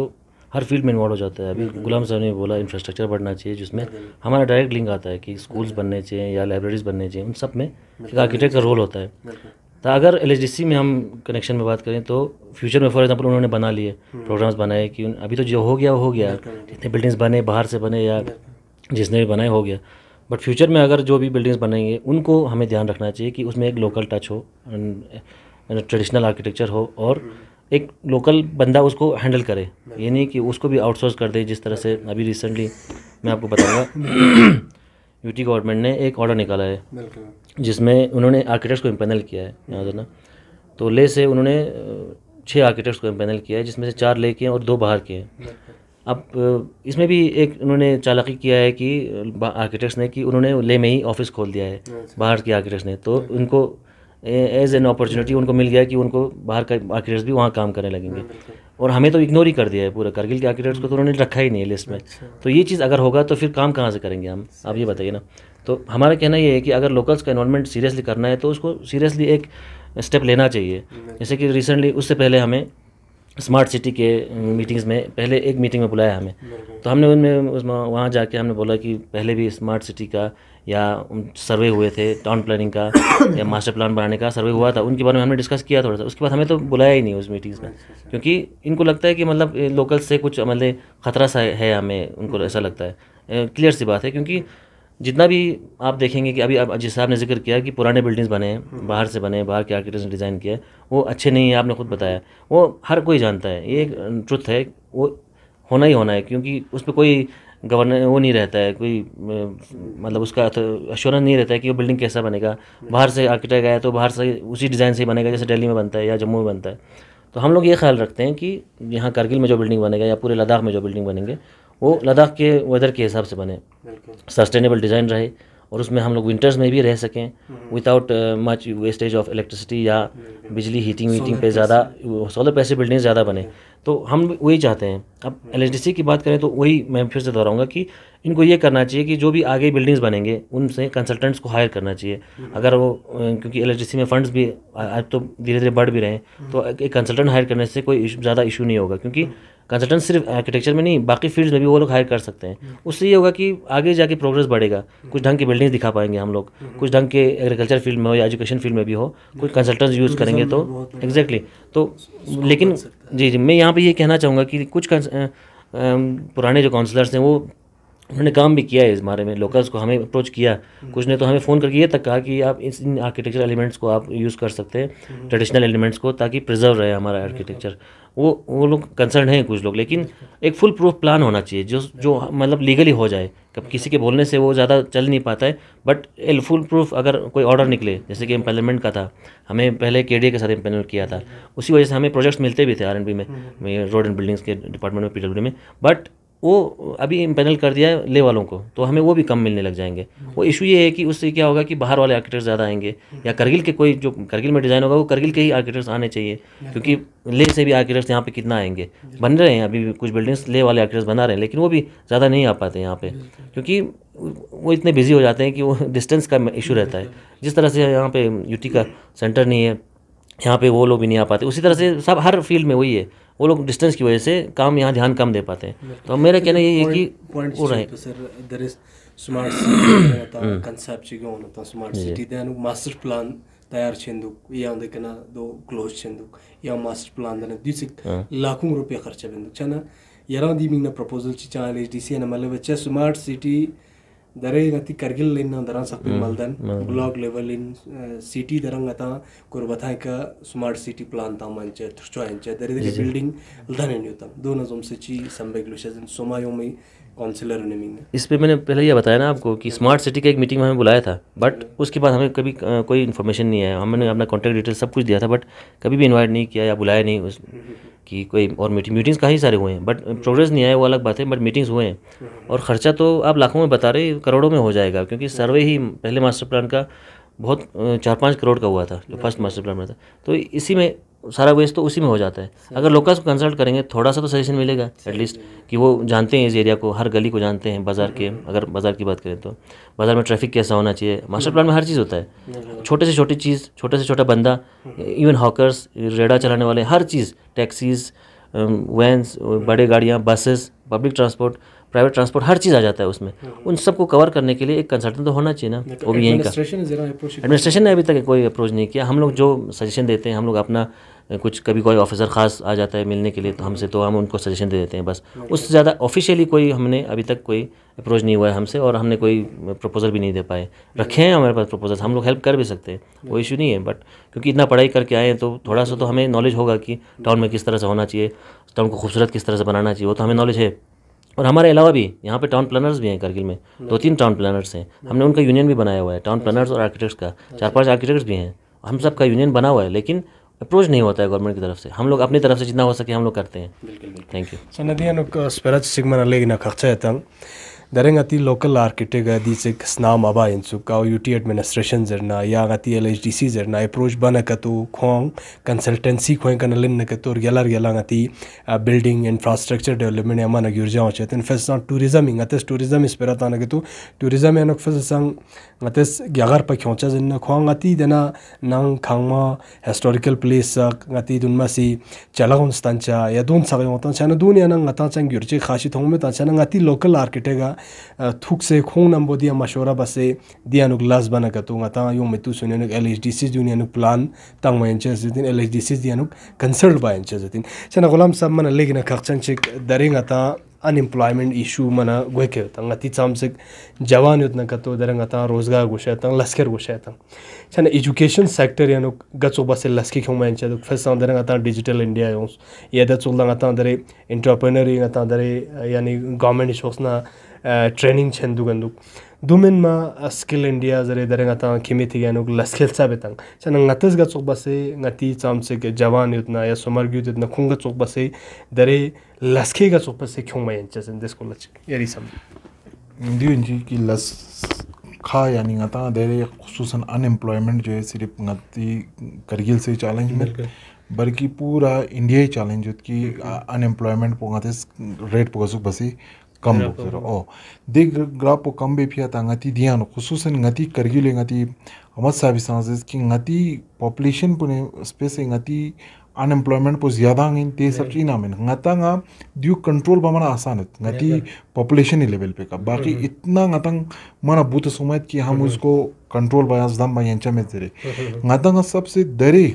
हर फील्ड में इन्वॉल्व हो जाता है अभी गुलाम साहब ने बोला इंफ्रास्ट्रक्चर बढ़ना चाहिए जिसमें हमारा डायरेक्ट लिंक आता है कि स्कूल्स बनने चाहिए या लाइब्रेरीज बनने चाहिए उन सब में एक आर्किटेक्ट का रोल होता है तो अगर एल में हम कनेक्शन में बात करें तो फ्यूचर में फॉर एग्जांपल उन्होंने बना लिए प्रोग्राम्स हम्म। बनाए कि अभी तो जो हो गया वो हो गया जितने बिल्डिंग्स बने बाहर से बने या जिसने भी बनाए हो गया बट फ्यूचर में अगर जो भी बिल्डिंग्स बनेंगे उनको हमें ध्यान रखना चाहिए कि उसमें एक लोकल टच हो ट्रेडिशनल आर्किटेक्चर हो और हम्म। एक लोकल बंदा उसको हैंडल करे ये नहीं कि उसको भी आउटसोर्स कर दे जिस तरह से अभी रिसेंटली मैं आपको बताऊँगा यूटी गवर्नमेंट ने एक ऑर्डर निकाला है जिसमें उन्होंने आर्किटेक्ट्स को इम्पेनल किया है यहाँ से ना तो ले से उन्होंने छः आर्किटेक्ट्स को इम्पेनल किया है जिसमें से चार ले के हैं और दो बाहर के हैं अब इसमें भी एक उन्होंने चालाकी किया है कि आर्किटेक्ट्स ने कि उन्होंने ले में ही ऑफिस खोल दिया है अच्छा। बाहर के आर्किटेक्ट्स ने तो उनको एज एन अपॉर्चुनिटी उनको मिल गया कि उनको बाहर का आर्किटेक्ट्स भी वहाँ काम करने लगेंगे और हमें तो इग्नोर ही कर दिया है पूरा करगिल के आर्किटेक्ट्स को तो उन्होंने रखा ही नहीं है लिस्ट में अच्छा। तो ये चीज़ अगर होगा तो फिर काम कहाँ से करेंगे हम आप ये बताइए ना तो हमारा कहना ये है कि अगर लोकल्स का इन्वॉलमेंट सीरियसली करना है तो उसको सीरियसली एक स्टेप लेना चाहिए जैसे कि रिसेंटली उससे पहले हमें स्मार्ट सिटी के मीटिंग्स में पहले एक मीटिंग में बुलाया हमें तो हमने उनमें वहाँ जाके हमने बोला कि पहले भी स्मार्ट सिटी का या सर्वे हुए थे टाउन प्लानिंग का या मास्टर प्लान बनाने का सर्वे हुआ था उनके बारे में हमने डिस्कस किया थोड़ा सा उसके बाद हमें तो बुलाया ही नहीं उस मीटिंग्स में अच्छा, अच्छा। क्योंकि इनको लगता है कि मतलब लोकल से कुछ मतलब ख़तरा सा है हमें उनको हम्म। ऐसा लगता है क्लियर सी बात है क्योंकि जितना भी आप देखेंगे कि अभी जिस साहब ने जिक्र किया कि पुराने बिल्डिंग्स बने हैं हम्म। बाहर से बने बाहर के आर्किटेक्ट्स ने डिज़ाइन किया वो अच्छे नहीं है आपने खुद बताया वो हर कोई जानता है ये एक ट्रुथ है वो होना ही होना है क्योंकि उस पर कोई गवर्नर वो नहीं रहता है कोई मतलब उसका अश्योरेंस नहीं रहता है कि वो बिल्डिंग कैसा बनेगा बाहर से आर्किटेक्ट आया तो बाहर से उसी डिज़ाइन से बनेगा जैसे दिल्ली में बनता है या जम्मू में बनता है तो हम लोग ये ख्याल रखते हैं कि यहाँ करगिल में जो बिल्डिंग बनेगा या पूरे लद्दाख में जो बिल्डिंग बनेंगे वो लद्दाख के वेदर के हिसाब से बने सस्टेनेबल डिज़ाइन रहे और उसमें हम लोग विंटर्स में भी रह सकें without much wastage of electricity या बिजली हीटिंग वीटिंग पे ज़्यादा सोलर पैसे बिल्डिंग्स ज़्यादा बने हम्म। तो हम वही चाहते हैं अब एल हम्म। की बात करें तो वही मैं फिर से दोहराऊँगा कि इनको ये करना चाहिए कि जो भी आगे बिल्डिंग्स बनेंगे उनसे कंसल्टेंट्स को हायर करना चाहिए हम्म। अगर वो क्योंकि एल में फ़ंड्स भी आज तो धीरे धीरे बढ़ भी रहे हैं तो एक कंसल्टेंट हायर करने से कोई ज़्यादा इशू नहीं होगा क्योंकि कंसल्टेंट सिर्फ आर्किटेक्चर में नहीं बाकी फील्ड्स में भी वो लोग हायर कर सकते हैं उससे ये होगा कि आगे जाके प्रोग्रेस बढ़ेगा कुछ ढंग की बिल्डिंग्स दिखा पाएंगे हम लोग हम्म। कुछ ढंग के एग्रीकल्चर फील्ड में हो या एजुकेशन फील्ड में भी हो कुछ कंसल्टेंट्स यूज़ करेंगे तो एग्जैक्टली तो लेकिन जी जी मैं यहाँ पर ये कहना चाहूँगा कि कुछ पुराने जो काउंसलर्स हैं वो उन्होंने काम भी किया है इस बारे में लोकल्स को हमें अप्रोच किया हम्म। कुछ ने तो हमें फ़ोन करके ये तक कहा कि आप इस इन आर्किटेक्चर एलिमेंट्स को आप यूज़ कर सकते हैं ट्रेडिशनल हम्म। एलिमेंट्स को ताकि प्रिजर्व रहे हमारा आर्किटेक्चर वो वो लोग कंसर्न हैं कुछ लोग लेकिन एक फुल प्रूफ प्लान होना चाहिए जो जो मतलब लीगली हो जाए कब किसी के बोलने से वो ज़्यादा चल नहीं पाता है बट एल फुल प्रूफ अगर कोई ऑर्डर निकले जैसे कि एम्पेनलमेंट का था हमें पहले के के साथ एम्पेनल किया था उसी वजह से हमें प्रोजेक्ट्स मिलते भी थे आर में रोड एंड बिल्डिंग्स के डिपार्टमेंट में पी में बट वो अभी इम्पेनल कर दिया है ले वालों को तो हमें वो भी कम मिलने लग जाएंगे वो इशू ये है कि उससे क्या होगा कि बाहर वाले आर्किटेक्ट ज़्यादा आएंगे या करगिल के कोई जो करगिल में डिज़ाइन होगा वो करगिल के ही आर्किटेक्ट्स आने चाहिए क्योंकि ले से भी आर्किटेक्ट्स यहाँ पे कितना आएंगे बन रहे हैं अभी कुछ बिल्डिंग्स ले वाले आर्किटेक्ट्स बना रहे हैं लेकिन वो भी ज़्यादा नहीं आ पाते यहाँ पर क्योंकि वो इतने बिजी हो जाते हैं कि वो डिस्टेंस का इशू रहता है जिस तरह से यहाँ पर यूटी का सेंटर नहीं है यहाँ पे वो लोग भी नहीं आ पाते उसी तरह से सब हर फील्ड में वही है वो लोग डिस्टेंस की वजह से काम यहाँ ध्यान कम दे पाते हैं तो मेरा कहना यही है कि वो रहे तो मास्टर हम्म। प्लान तैयार छेंदुक या दो क्लोज या मास्टर प्लान देना लाखों रुपया खर्चा बिंदुक छा ना यार दी मिंग प्रपोजल चाहे एच डी सी मतलब smart city Dari ngati Kargil lin na darang sakpi maldan block level in city darang ngata kurbathai ka smart city plan ta manche thurchwa enche dari dari building ldan enyutam dona zomsechi sambeglushes in somayomai councillor में इस पर मैंने पहले यह बताया ना आपको कि स्मार्ट सिटी का एक मीटिंग में हमें बुलाया था बट उसके बाद हमें कभी कोई इन्फॉर्मेशन नहीं आया हमने अपना कॉन्टैक्ट डिटेल सब कुछ दिया था बट कभी भी इन्वाइट नहीं किया या बुलाया नहीं उस कि कोई और मीटिंग मीटिंग्स ही सारे हुए हैं बट प्रोग्रेस नहीं आया वो अलग बात है बट मीटिंग्स हुए हैं और ख़र्चा तो आप लाखों में बता रहे करोड़ों में हो जाएगा क्योंकि सर्वे हाँ। ही पहले मास्टर प्लान का बहुत चार पाँच करोड़ का हुआ था जो फर्स्ट मास्टर प्लान में था तो इसी में सारा वेस्ट तो उसी में हो जाता है अगर लोकल्स को कंसल्ट करेंगे थोड़ा सा तो सजेशन मिलेगा एटलीस्ट कि वो जानते हैं इस एरिया को हर गली को जानते हैं बाज़ार के हम्म। अगर बाज़ार की बात करें तो बाज़ार में ट्रैफिक कैसा होना चाहिए मास्टर हम्म। प्लान में हर चीज़ होता है छोटे से छोटी चीज़ छोटे से छोटा बंदा इवन हम्म। हॉकर्स रेडा चलाने वाले हर चीज़ टैक्सीज़ um, वैंस बड़े गाड़ियाँ buses public transport private transport हर चीज़ आ जाता है उसमें उन सबको कवर करने के लिए एक कंसल्टेंट तो होना चाहिए ना तो वो भी यहीं का एडमिनिस्ट्रेशन ने अभी तक कोई अप्रोच नहीं किया हम लोग जो सजेशन देते हैं हम लोग अपना कुछ कभी कोई ऑफिसर ख़ास आ जाता है मिलने के लिए तो हमसे तो हम उनको सजेशन दे देते हैं बस उससे ज़्यादा ऑफिशियली कोई हमने अभी तक कोई अप्रोच नहीं हुआ है हमसे और हमने कोई प्रपोज़ल भी नहीं दे पाए रखे हैं हमारे पास प्रपोज़ल हम लोग हेल्प कर भी सकते हैं वो इशू नहीं है बट क्योंकि इतना पढ़ाई करके आए हैं तो थोड़ा सा तो हमें नॉलेज होगा कि टाउन में किस तरह से होना चाहिए टाउन को खूबसूरत किस तरह से बनाना चाहिए वो तो हमें नॉलेज है और हमारे अलावा भी यहाँ पे टाउन प्लानर्स भी हैं करगिल में दो तीन टाउन प्लानर्स हैं हमने उनका यूनियन भी बनाया हुआ है टाउन प्लानर्स और आर्किटेक्ट्स का चार पांच आर्किटेक्ट्स भी हैं हम सब का यूनियन बना हुआ है लेकिन अप्रोच नहीं होता है गवर्नमेंट की तरफ से हम लोग अपनी तरफ से जितना हो सके हम लोग करते हैं थैंक यू नदी स्पेरज सिग्मन अलग खर्चा तंग दरेंग अति लोकल आर्किटेक्ट अति से स्नाम अबा इंसुक यू यूटी एडमिनिस्ट्रेशन जरना या अति एल एच डी सी जरना अप्रोच बन कतो खोंग कंसल्टेंसी खोए लिन न कतो और गलर गला अति बिल्डिंग इंफ्रास्ट्रक्चर डेवलपमेंट अमन नग यूर्जा हो चेतन फेस टूरिज्म इंग अत टूरिज्म इस पर तो टूरिज्म एनक फेस संग nga tes gyagar pa khyoncha zin na khwa nga ti dena nang khangma historical place nga ti dun ma si chalagun stan cha ya dun sa yong chana dun nang nga chang gyurche khashi thong me chana nga local architect ga khong nam bodia mashora ba se glass bana ka tu nga ta me tu lhdc nu plan tang zin lhdc concerned ba zin chana gulam sam man daring ata unemployment issue mana gweke ta nga ti cham sik jawan yut na ka dara nga ta rozgar go sha ta lasker go sha education sector yanu ga chu basel laski khong man cha du first on dara nga ta digital india yons ya da chu lang ta dare entrepreneur yani government shos eh, training chen du dumin ma skill india zare dare nga tang kimi ti gyanu la skill sabe tang chan nga tes ga chok base nga ti cham che ge jawan yut na ya somar gyu de na khung ga chok base dare la skill ga chok base khung ma yen cha sen des yari sam ndiyun ji ki la kha nga khususan unemployment nga ti kargil se challenge barki pura india challenge unemployment po nga rate कम्बो ओ दे ग्राफो कम बेफिया था गति ध्यान खसूस गति करगिले गति अमद साहब सांसद की गति पॉपुलेशन पुने स्पेस गति अनएम्प्लॉयमेंट पर ज्यादा गई ते सब चीज नाम गतंग द्यू कंट्रोल पर मना आसान है गति पॉपुलेशन ही लेवल पे का बाकी इतना गतंग मना बूत समय कि हम उसको कंट्रोल बाया दम बाई एंचा में दे गतंग सबसे दरे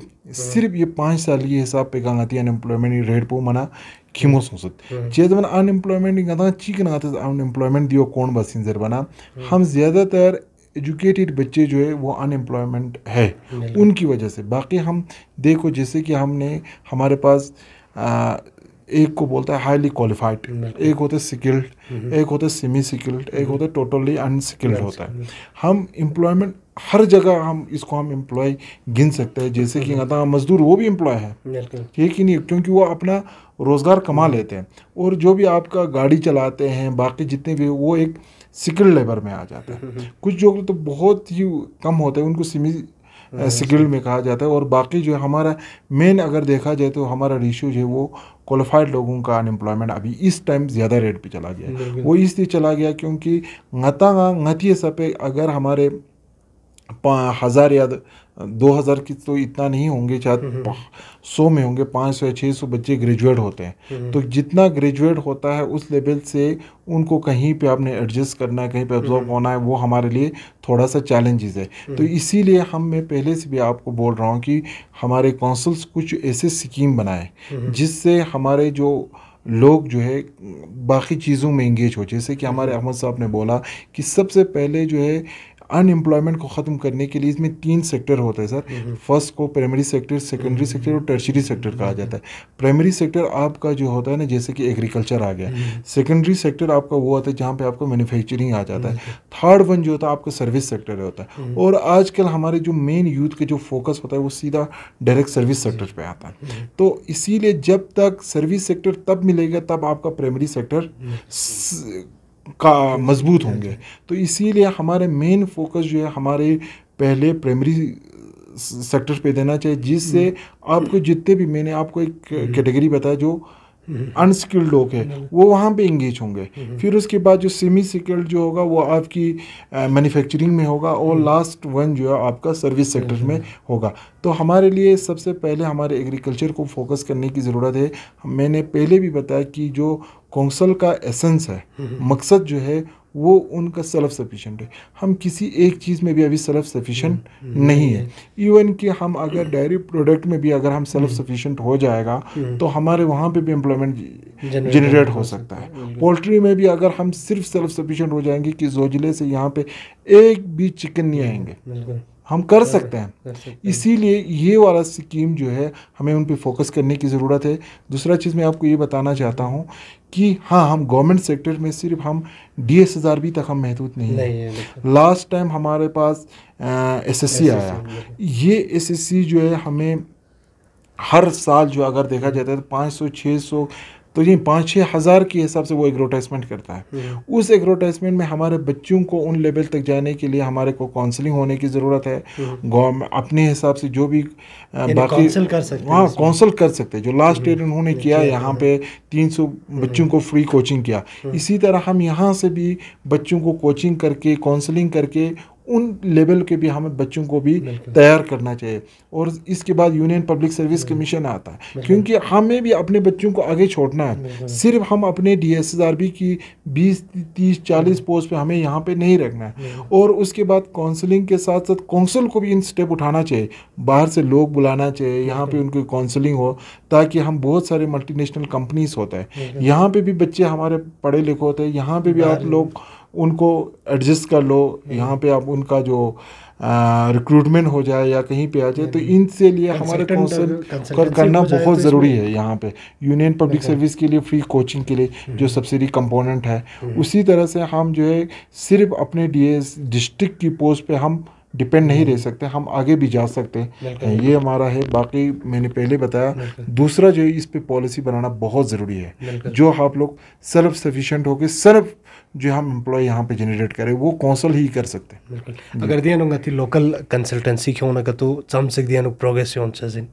सिर्फ ये पाँच साल के हिसाब पे का अनएम्प्लॉयमेंट रेट पो मना खिमुर सोसत चेजवन अनएम्प्लॉयमेंट गाता चिकन आते अनएम्प्लॉयमेंट दियो कौन बसिन जर बना हम ज़्यादातर एजुकेटेड बच्चे जो है वो अनएम्प्लॉमेंट है उनकी वजह से बाकी हम देखो जैसे कि हमने हमारे पास एक को बोलता है हाईली क्वालिफाइड एक हम्म। होता है स्किल्ड एक होता है सेमी स्किल्ड एक होता है टोटली अनस्किल्ड होता है हम एम्प्लॉयमेंट हर जगह हम इसको हम एम्प्लॉय गिन सकते हैं जैसे कि हम्म। कहता मजदूर वो भी एम्प्लॉय है ठीक ही नहीं क्योंकि वो अपना रोज़गार कमा हम्म। लेते हैं और जो भी आपका गाड़ी चलाते हैं बाकी जितने भी वो एक स्किल्ड लेबर में आ जाते हैं कुछ जो तो बहुत ही कम होते हैं उनको सीमी स्किल्ड में कहा जाता है और बाकी जो हमारा मेन अगर देखा जाए तो हमारा जो है वो क्वालिफाइड लोगों का अनएम्प्लॉयमेंट अभी इस टाइम ज़्यादा रेट पे चला गया वो इसलिए चला गया क्योंकि नतंगा ngati सपे अगर हमारे हज़ार या दो हज़ार की तो इतना नहीं होंगे शायद हम्म, हम्म। सौ में होंगे पाँच सौ या छः सौ बच्चे ग्रेजुएट होते हैं हम्म, तो जितना ग्रेजुएट होता है उस लेवल से उनको कहीं पे आपने एडजस्ट करना है कहीं पे ऑब्जॉर्व होना है वो हमारे लिए थोड़ा सा चैलेंजेस है तो इसीलिए हम मैं पहले से भी आपको बोल रहा हूँ कि हमारे काउंसिल्स कुछ ऐसे स्कीम बनाएं जिससे हमारे जो लोग जो है बाकी चीज़ों में इंगेज हो जैसे कि हमारे अहमद साहब ने बोला कि सबसे पहले जो है अनएम्प्लॉयमेंट को ख़त्म करने के लिए इसमें तीन सेक्टर होता है सर फर्स्ट को प्राइमरी सेक्टर सेकेंडरी सेक्टर और टर्शरी सेक्टर कहा जाता है प्राइमरी सेक्टर आपका जो होता है ना जैसे कि एग्रीकल्चर आ गया सेकेंडरी सेक्टर आपका वो आता है जहाँ पे आपका मैन्युफैक्चरिंग आ जाता है थर्ड वन जो होता है आपका सर्विस सेक्टर होता है हम्म। और आजकल हमारे जो मेन यूथ के जो फोकस होता है वो सीधा डायरेक्ट सर्विस सेक्टर पर आता है हम्म। तो इसीलिए जब तक सर्विस सेक्टर तब मिलेगा तब आपका प्राइमरी हम्म। सेक्टर का मजबूत होंगे तो इसीलिए हमारे मेन फोकस जो है हमारे पहले प्राइमरी सेक्टर पे देना चाहिए जिससे हम्म। आपको जितने भी मैंने आपको एक कैटेगरी हम्म। बताया जो अनस्किल्ड लोग हैं वो वहाँ पे इंगेज होंगे फिर उसके बाद जो सेमी स्किल्ड जो होगा वो आपकी मैन्युफैक्चरिंग में होगा और लास्ट वन जो है आपका सर्विस सेक्टर में होगा तो हमारे लिए सबसे पहले हमारे एग्रीकल्चर को फोकस करने की ज़रूरत है मैंने पहले भी बताया कि जो कौंसल का एसेंस है मकसद जो है वो उनका सेल्फ सफिशेंट है हम किसी एक चीज़ में भी अभी सेल्फ हम्म। सफिशेंट नहीं है इवन हम्म। कि हम अगर डेयरी प्रोडक्ट में भी अगर हम सेल्फ हम्म। सफिशेंट हो जाएगा तो हमारे वहाँ पे भी एम्प्लॉयमेंट जनरेट हो सकता है पोल्ट्री में भी अगर हम सिर्फ सेल्फ सफिशेंट हो जाएंगे कि जोजिले से यहाँ पे एक भी चिकन नहीं आएंगे हम कर सकते हैं इसीलिए ये वाला स्कीम जो है हमें उन पर फोकस करने की ज़रूरत है दूसरा चीज़ मैं आपको ये बताना चाहता हूँ कि हाँ हम गवर्नमेंट सेक्टर में सिर्फ हम डी एस हज़ार भी तक हम महदूद नहीं, नहीं है लास्ट टाइम हमारे पास एस एस सी आया ये एस एस सी जो है हमें हर साल जो अगर देखा जाता है तो पाँच सौ छः सौ तो ये पाँच छः हज़ार के हिसाब से वो एडवर्टाइजमेंट करता है हम्म। उस एडवर्टाइजमेंट में हमारे बच्चों को उन लेवल तक जाने के लिए हमारे को काउंसलिंग होने की ज़रूरत है हम्म। गवर्नमेंट अपने हिसाब से जो भी बाकी हाँ काउंसल कर सकते हैं जो लास्ट हम्म। ईयर उन्होंने किया यहाँ पे तीन सौ बच्चों को फ्री कोचिंग किया इसी तरह हम यहाँ से भी बच्चों को कोचिंग करके काउंसलिंग करके उन लेवल के भी हमें बच्चों को भी तैयार करना चाहिए और इसके बाद यूनियन पब्लिक सर्विस कमीशन आता है क्योंकि हमें भी अपने बच्चों को आगे छोड़ना है सिर्फ हम अपने डीएसएसआरबी की 20 30 40 पोस्ट पे हमें यहाँ पे नहीं रखना है और उसके बाद काउंसलिंग के साथ साथ काउंसिल को भी इन स्टेप उठाना चाहिए बाहर से लोग बुलाना चाहिए यहाँ पर उनकी काउंसलिंग हो ताकि हम बहुत सारे मल्टीनेशनल कंपनीज होते हैं यहाँ पर भी बच्चे हमारे पढ़े लिखे होते हैं यहाँ पर भी आप लोग उनको एडजस्ट कर लो हम्म। यहाँ पे आप उनका जो रिक्रूटमेंट हो जाए या कहीं पे आ जाए तो हम्म। इनसे लिए हमारे uh, कर करना तो बहुत ज़रूरी है यहाँ पे यूनियन पब्लिक सर्विस के लिए फ्री कोचिंग के लिए हम्म। जो सब्सिडी कंपोनेंट है उसी तरह से हम जो है सिर्फ अपने डी डिस्ट्रिक्ट की पोस्ट पे हम डिपेंड नहीं रह सकते हम आगे भी जा सकते हैं ये हमारा है बाकी मैंने पहले बताया दूसरा जो है इस पर पॉलिसी बनाना बहुत ज़रूरी है जो आप लोग सेल्फ सफिशेंट होकर सेल्फ जो हम एम्प्लॉय यहाँ पे जनरेट करें वो कौंसल ही कर सकते हैं बिल्कुल अगर दिया नुंगा थी लोकल कंसल्टेंसी क्यों ना तो चम से दिया प्रोग्रेस ऑन सजिन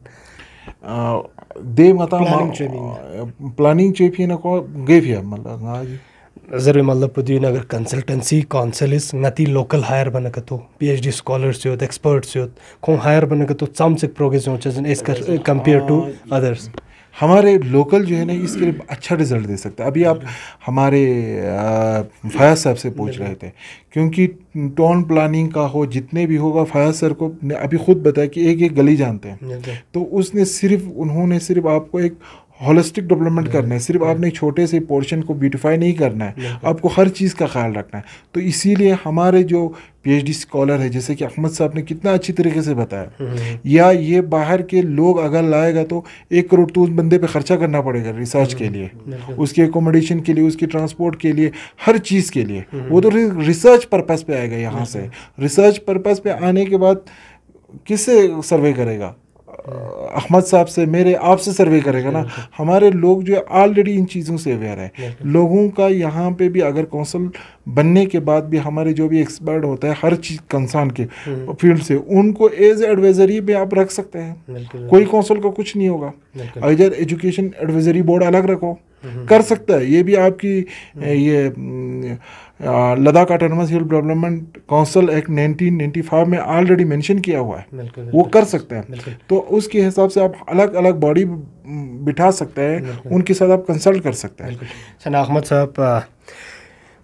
दे मता प्लानिंग चेपी ना को गेफिया मतलब ना हाँ जी नजर में मतलब पुदीन अगर कंसल्टेंसी काउंसलिस नती लोकल हायर बना तो पीएचडी स्कॉलर्स योत एक्सपर्ट्स योत खो हायर बना तो चम से प्रोग्रेस ऑन सजिन एज कंपेयर टू अदर्स हमारे लोकल जो है ना इसके लिए अच्छा रिजल्ट दे सकता है अभी आप हमारे फयाज साहब से पूछ रहे थे क्योंकि टाउन प्लानिंग का हो जितने भी होगा फयाज सर को ने अभी खुद बताया कि एक एक गली जानते हैं तो उसने सिर्फ उन्होंने सिर्फ आपको एक होलिस्टिक डेवलपमेंट करना है सिर्फ आपने छोटे से पोर्शन को ब्यूटिफाई नहीं करना है आपको हर चीज़ का ख्याल रखना है तो इसीलिए हमारे जो पीएचडी स्कॉलर है जैसे कि अहमद साहब ने कितना अच्छी तरीके से बताया हम्म। या ये बाहर के लोग अगर लाएगा तो एक करोड़ तो उस बंदे पे खर्चा करना पड़ेगा रिसर्च हम्म। के लिए उसके एकोमोडेशन के लिए उसके ट्रांसपोर्ट के लिए हर चीज़ के लिए हम्म। वो तो रिसर्च पर्पज़ पे आएगा यहाँ से रिसर्च पर्पज़ पे आने के बाद किससे सर्वे करेगा अहमद साहब से मेरे आपसे सर्वे करेगा ना हमारे लोग जो ऑलरेडी इन चीज़ों से अवेयर है लोगों का यहाँ पे भी अगर कौंसल बनने के बाद भी हमारे जो भी एक्सपर्ट होता है हर चीज़ कंसर्न के फील्ड हम्म। से उनको एज एडवाइजरी पे आप रख सकते हैं कोई कौंसल को कुछ नहीं होगा अगर एजुकेशन एडवाइजरी बोर्ड अलग रखो हम्म। कर सकता है ये भी आपकी हम्म। ये Ladakh autonomous hill development council act nineteen ninety five में ऑलरेडी मैंशन किया हुआ है मिल्कुल, वो कर सकते हैं तो उसके हिसाब से आप अलग अलग बॉडी बिठा सकते हैं उनके साथ आप कंसल्ट कर सकते हैं सन अहमद साहब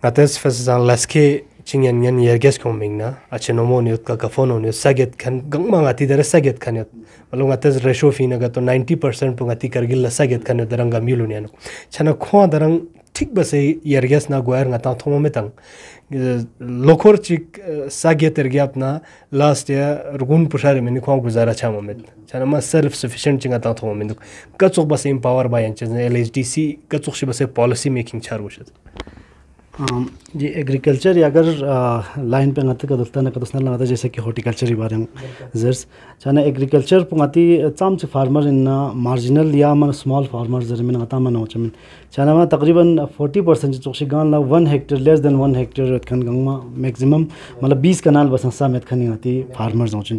गतेज फैसान लस्के चिंगन यन यरगेस को मिंगना अच्छे नमो न्यूत का कफोन हो न्यूत सगेत खन गंगमा गाती दर सगेत खन मतलब गतेज रेशो फी नगा तो नाइन्टी परसेंट पुंगाती करगिल सगेत खन दरंग दरंगा मिलो छना खुआ दरंग ठीक बसे यर्गेस ना गुआर ना तांग थोमो में तंग लोकोर चिक सागे तेरगे अपना लास्ट या रुगुन पुशारे में निखों गुजारा छा मोमेद चाना मा सेल्फ सफिशेंट चिंग तांग थोमो में दुख कचुख बसे इंपावर बायां चेज ने एलएचडीसी कचुख शी बसे पॉलिसी में तकरीबन फोर्टी परसेंट चौकसी गान ला one hectare less than one hectare अतखन में मैक्सिमम मतलब बीस कनाल बसन सा मेतखन यहाँ फार्मर्स हों चुन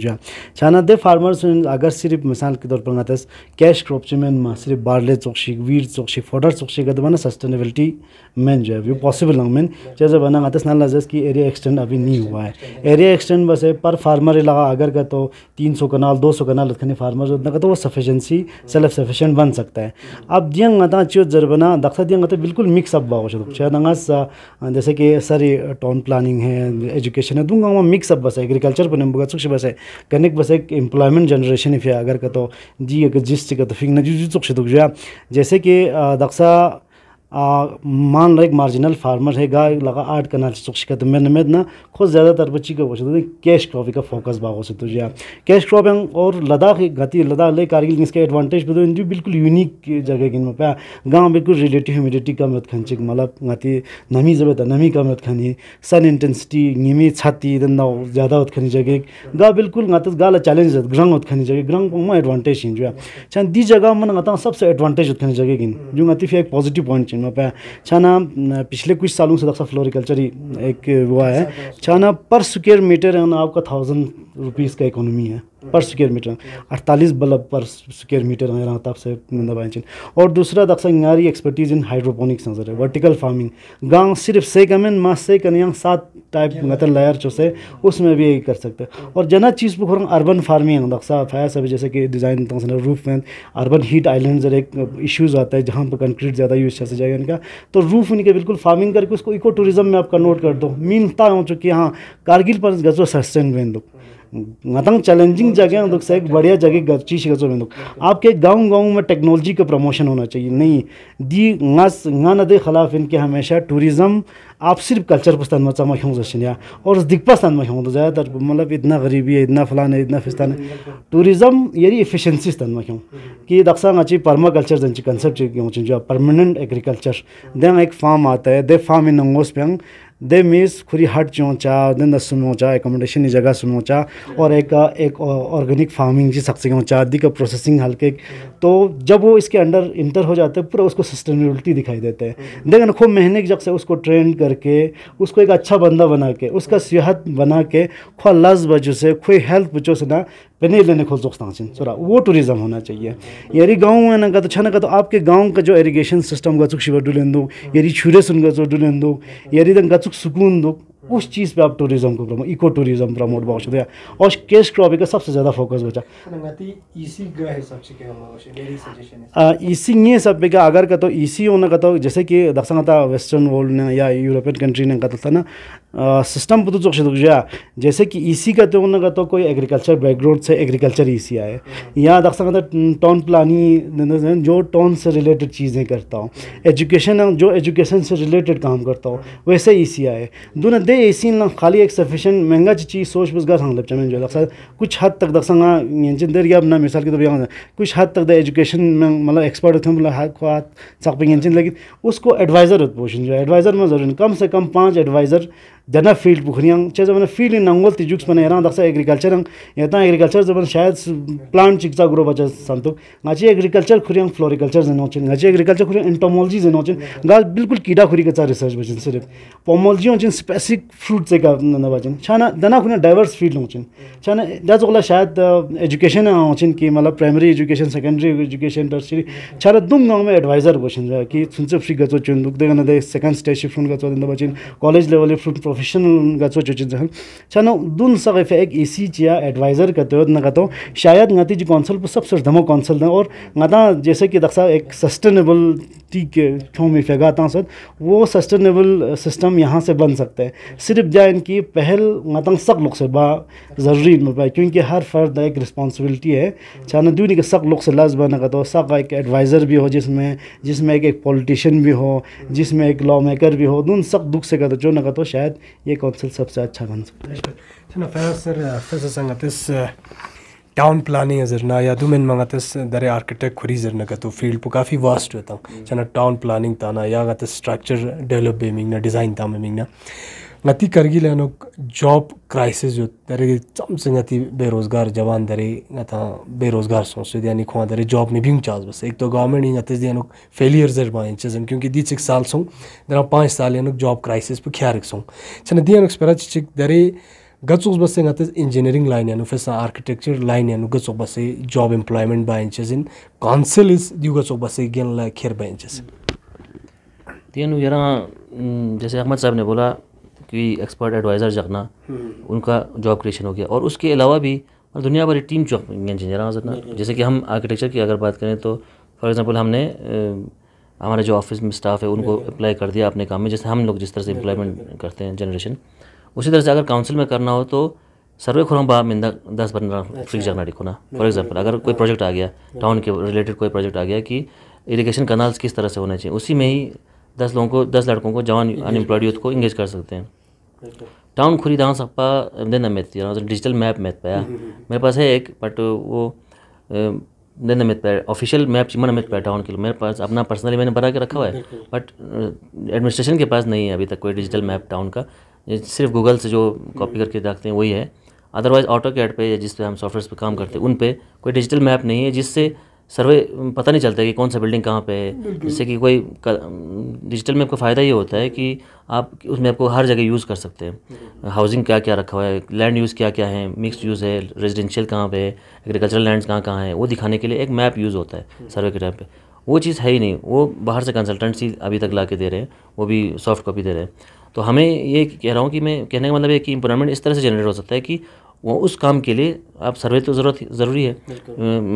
छाना दे फार्मर्स अगर सिर्फ मिसाल के तौर पर गातस कैश क्रॉप मैन में सिर्फ बार्ले चौकसी वीर चौकसी फोडर चौकसी का दबाना सस्टेनेबिलिटी मैन जो है व्यू पॉसिबल ना मैन जैसे बना गातस ना लाजस कि एरिया एक्सटेंड अभी नहीं हुआ है एरिया एक्सटेंड बस है पर फार्मर इलाका अगर का तो तीन सौ कनाल दो सौ कनाल अतखनी फार्मर उतना का तो वो सफिशेंसी सेल्फ सफिशेंट बन सकता है अब दियंग ना चीज जरबना ना दक्षता दिया गता बिल्कुल मिक्स अप बाव शुद्ध चाहे ना गास जैसे कि सारी टाउन प्लानिंग है एजुकेशन है दूंगा वहाँ मिक्स अप बस है एग्रीकल्चर पर नंबर का बस है बस है एम्प्लॉयमेंट जनरेशन इफ़ या अगर कतो जी अगर जिस का तो फिंग ना जो जो सुख जैसे कि दक्षता मान लो एक मार्जिनल फार्मर है गाय लगा आर्ट कनाल शिकत में मेद ना खुद ज़्यादातर बच्ची का वोशत कैश क्रॉपी का फोकस बागो से तुझे कैश क्रॉपिंग और लद्दाख गति लद्दाख ले कारगिल इसका एडवांटेज भी तो इन बिल्कुल यूनिक जगह गिन पाया गाँव बिल्कुल रिलेटिव ह्यूमिडिटी कम मत खन चिक मतलब गति नमी जब था नमी कम मत खनी सन इंटेंसिटी निमी छाती दंदा ज़्यादा उत खानी जगह गाँव बिल्कुल गात गा चैलेंज ग्रंग उत खानी जगह ग्रंग एडवांटेज है जो दी जगह मन गाता सबसे एडवांटेज उत खानी जगह गिन जो गति फिर एक पॉजिटिव पॉइंट में पाया छाना पिछले कुछ सालों से फ्लोरिकल्चर एक हुआ है छाना पर स्क्वेयर मीटर आपका थाउजेंड रुपीज़ का इकोनॉमी है पर स्क्वायर मीटर अड़तालीस बल्ब पर स्क्वायर मीटर है रहा से आपसे और दूसरा दक्षा यारी एक्सपर्टीज इन हाइड्रोपोनिक्स नजर है वर्टिकल फार्मिंग गांव सिर्फ से कमें मास से कनिया सात टाइप मतलब लायर चो से उसमें भी यही कर सकते हैं और जना चीज़ पर अर्बन फार्मिंग दक्षा फैस अभी जैसे कि डिज़ाइन तो रूफ में अर्बन हीट आइलैंड जर एक इशूज़ आता है जहाँ पर कंक्रीट ज़्यादा यूज से जाएगा इनका तो रूफ उनके बिल्कुल फार्मिंग करके उसको इको टूरिज्म में आप कन्वर्ट कर दो मीनता हो चुकी हाँ कारगिल पर गजो सस्टेन वेन मतंग मतलब चैलेंजिंग जगह है से एक बढ़िया जगह गची शिक्षा में आपके गांव गांव में टेक्नोलॉजी का प्रमोशन होना चाहिए नहीं दी गास न दे खिलाफ इनके हमेशा टूरिज्म आप सिर्फ कल्चर पस्तान में चमक हों जशिया और दिख पस्तान में हों ज़्यादातर मतलब इतना गरीबी है इतना फलान है इतना फिस्तान है टूरिज्म यही इफिशेंसी स्थान में क्यों कि दक्षा अच्छी पर्मा कल्चर जन कंसेप्ट क्यों जो परमानेंट एग्रीकल्चर दें एक फार्म आता है दे फार्म इन अंगोस पे दे मीस खुरी हट चोंचा दिन द सुमोचा एकोमोडेशन की जगह सुमोचा और एक एक ऑर्गेनिक फार्मिंग जी सकते होचा दी का प्रोसेसिंग हल्के तो जब वो इसके अंडर इंटर हो जाते हैं पूरा उसको सस्टेनेबिलिटी दिखाई देते हैं देखना खूब मेहनत की जब से उसको ट्रेन करके उसको एक अच्छा बंदा बना के उसका सेहत बना के खो लज वजह से कोई हेल्थ वजह से ना पहले लेने खोल सोचता हूँ वो टूरिज्म होना चाहिए यारी गाँव में ना तो छा तो आपके गाँव का जो इरीगेशन सिस्टम गचुक शिवर डुलें दो यारी छुरे सुन गो डुलें दो यारी तक गचुक सुकून दो उस चीज़ पे आप टूरिज्म को प्रमोट इको टूरिज्म प्रमोट बहुत हैं और कैश क्रॉपिंग का सबसे ज़्यादा फोकस बचा इसी e e ये सब पे क्या अगर का तो e इसी होना का जैसे कि दक्षिण था वेस्टर्न वर्ल्ड ने या यूरोपियन कंट्री ने कहता था ना सिस्टम चौक शुरू खुशदुखजा जैसे कि सी e का तो उन्होंने तो कोई एग्रीकल्चर बैकग्राउंड से एग्रीकल्चर ई सी आए यहाँ दख कहता टाउन प्लानिंग जो टाउन से रिलेटेड चीज़ें करता हूँ एजुकेशन जो एजुकेशन से रिलेटेड काम करता हूँ वैसे ई सी आए दोनों दे ए e सी खाली एक सफिशेंट महंगा चीज़ सोच बुजगार हम लपचा में कुछ हद तक दख सकता देर या ना मिसाल के तो यहाँ कुछ हद तक द एजुकेशन में मतलब एक्सपर्ट होते हैं मतलब हाथ हाथ सकते लेकिन उसको एडवाइज़र पोषण जो एडवाइज़र में जरूर कम से कम पाँच adviser dana field bukhriyang che zaman field in angol ti juks mane ran dasa agriculture ang yata agriculture zaman shayad plant chikza gro bacha santuk nga chi agriculture khuriyang floriculture zeno chin nga chi agriculture khuriyang entomology zeno chin ga bilkul kida khuri ka chari research bachin sir pomology on chin specific fruit ze ga na bachin chana dana khuna diverse field long chin chana da zogla shayad uh, education ang chin ki mala primary education secondary education tertiary chara dum nga me advisor bachin ki chunche free ga professional गचो चुचिन हन छनो दुन सगे फे एक AC जिया adviser का तो न हूँ शायद ngati ji काउंसिल पर सबसे धमो कौंसिल है और ngata जैसे कि दक्षा एक सस्टेनेबल टी के क्यों में फेगा था सद वो सस्टेनेबल सिस्टम यहाँ से बन सकते हैं सिर्फ जाए इनकी पहल ngata सब लोग से बा जरूरी में क्योंकि हर फर्द एक रिस्पांसिबिलिटी है छाना दूनी के सब लोग से लाजबा न गतो सब एक एडवाइज़र भी हो जिसमें जिसमें एक एक पॉलिटिशियन भी हो जिसमें एक लॉ मेकर भी हो दून सब दुख से कहते जो ना कहते शायद ये कौंसिल सबसे अच्छा बन सकता है टाउन प्लानिंग जरना या दुमेन मंगतस दरे आर्किटेक्ट खुरी जरना का तो फील्ड पर काफ़ी वास्ट हूँ हम्म। चना टाउन प्लानिंग ताना या स्ट्रक्चर डेवलप बेमिंग ना डिज़ाइन तामिंग ना ngati kargi le anok job crisis yot dare cham se ngati बेरोजगार जवान दरे ngata बेरोजगार सोंसे दिया निखवा दरे जॉब ने भी चांस बस एक तो गवर्नमेंट ही ngate दिया anok failures er ba inches क्योंकि दी चिक साल सों दरा पांच साल anok जॉब क्राइसिस पे ख्यार सों छन दिया anok स्पेरा चिक दरे गचोस बसे ngate इंजीनियरिंग लाइन यानो फिर आर्किटेक्चर लाइन यानो गचो बसे जॉब एम्प्लॉयमेंट बा इंचेस इन काउंसिल इज दियो गचो बसे गेन ला खेर बा इंचेस दिया नु जरा जैसे अहमद साहब ने बोला की एक्सपर्ट एडवाइज़र जगना उनका जॉब क्रिएशन हो गया और उसके अलावा भी दुनिया भर टीम जॉब इंजीनियर जितना जैसे कि हम आर्किटेक्चर की अगर बात करें तो फॉर एग्ज़ाम्पल हमने हमारे जो ऑफिस में स्टाफ है उनको अप्लाई कर दिया अपने काम में जैसे हम लोग जिस तरह से एम्प्लॉयमेंट करते हैं जनरेशन उसी तरह से अगर काउंसिल में करना हो तो सर्वे खुराम बा में दस पंद्रह फ्री जगना लिखोना फॉर एग्ज़ाम्पल अगर कोई प्रोजेक्ट हाँ। आ गया टाउन के रिलेटेड कोई प्रोजेक्ट आ गया कि इरीगेशन कनाल्स किस तरह से होने चाहिए उसी में ही दस लोगों को दस लड़कों को जवान अनएम्प्लॉयड यूथ को इंगेज कर सकते हैं टाउन खुरी दान सप्पा दिन मेथ डिजिटल मैप मैथ पाया मेरे पास है एक बट वो दिन अमित पाया ऑफिशियल मैप चिमन अमित पाया टाउन के लिए मेरे पास अपना पर्सनली मैंने बना के रखा हुआ है बट एडमिनिस्ट्रेशन के पास नहीं है अभी तक कोई डिजिटल मैप टाउन का सिर्फ गूगल से जो कॉपी करके रखते हैं वही है अदरवाइज़ ऑटो कैड पर जिस पर हम सॉफ्टवेयर पर काम करते हैं उन पर कोई डिजिटल मैप नहीं है जिससे सर्वे पता नहीं चलता कि कौन सा बिल्डिंग कहाँ पे है जिससे कि कोई डिजिटल मैप का फ़ायदा ये होता है कि आप उस मैप को हर जगह यूज़ कर सकते हैं हाउसिंग क्या क्या रखा हुआ है लैंड यूज़ क्या क्या है मिक्स यूज़ है रेजिडेंशियल कहाँ पे है एग्रीकल्चरल लैंड कहाँ कहाँ है वो दिखाने के लिए एक मैप यूज़ होता है सर्वे के टाइम पर वो चीज़ है ही नहीं वो बाहर से कंसल्टेंसी अभी तक ला के दे रहे हैं वो भी सॉफ्ट कॉपी दे रहे हैं तो हमें ये कह रहा हूँ कि मैं कहने का मतलब है कि इम्प्लॉयमेंट इस तरह से जनरेट हो सकता है कि वो उस काम के लिए आप सर्वे तो ज़रूरत ज़रूरी है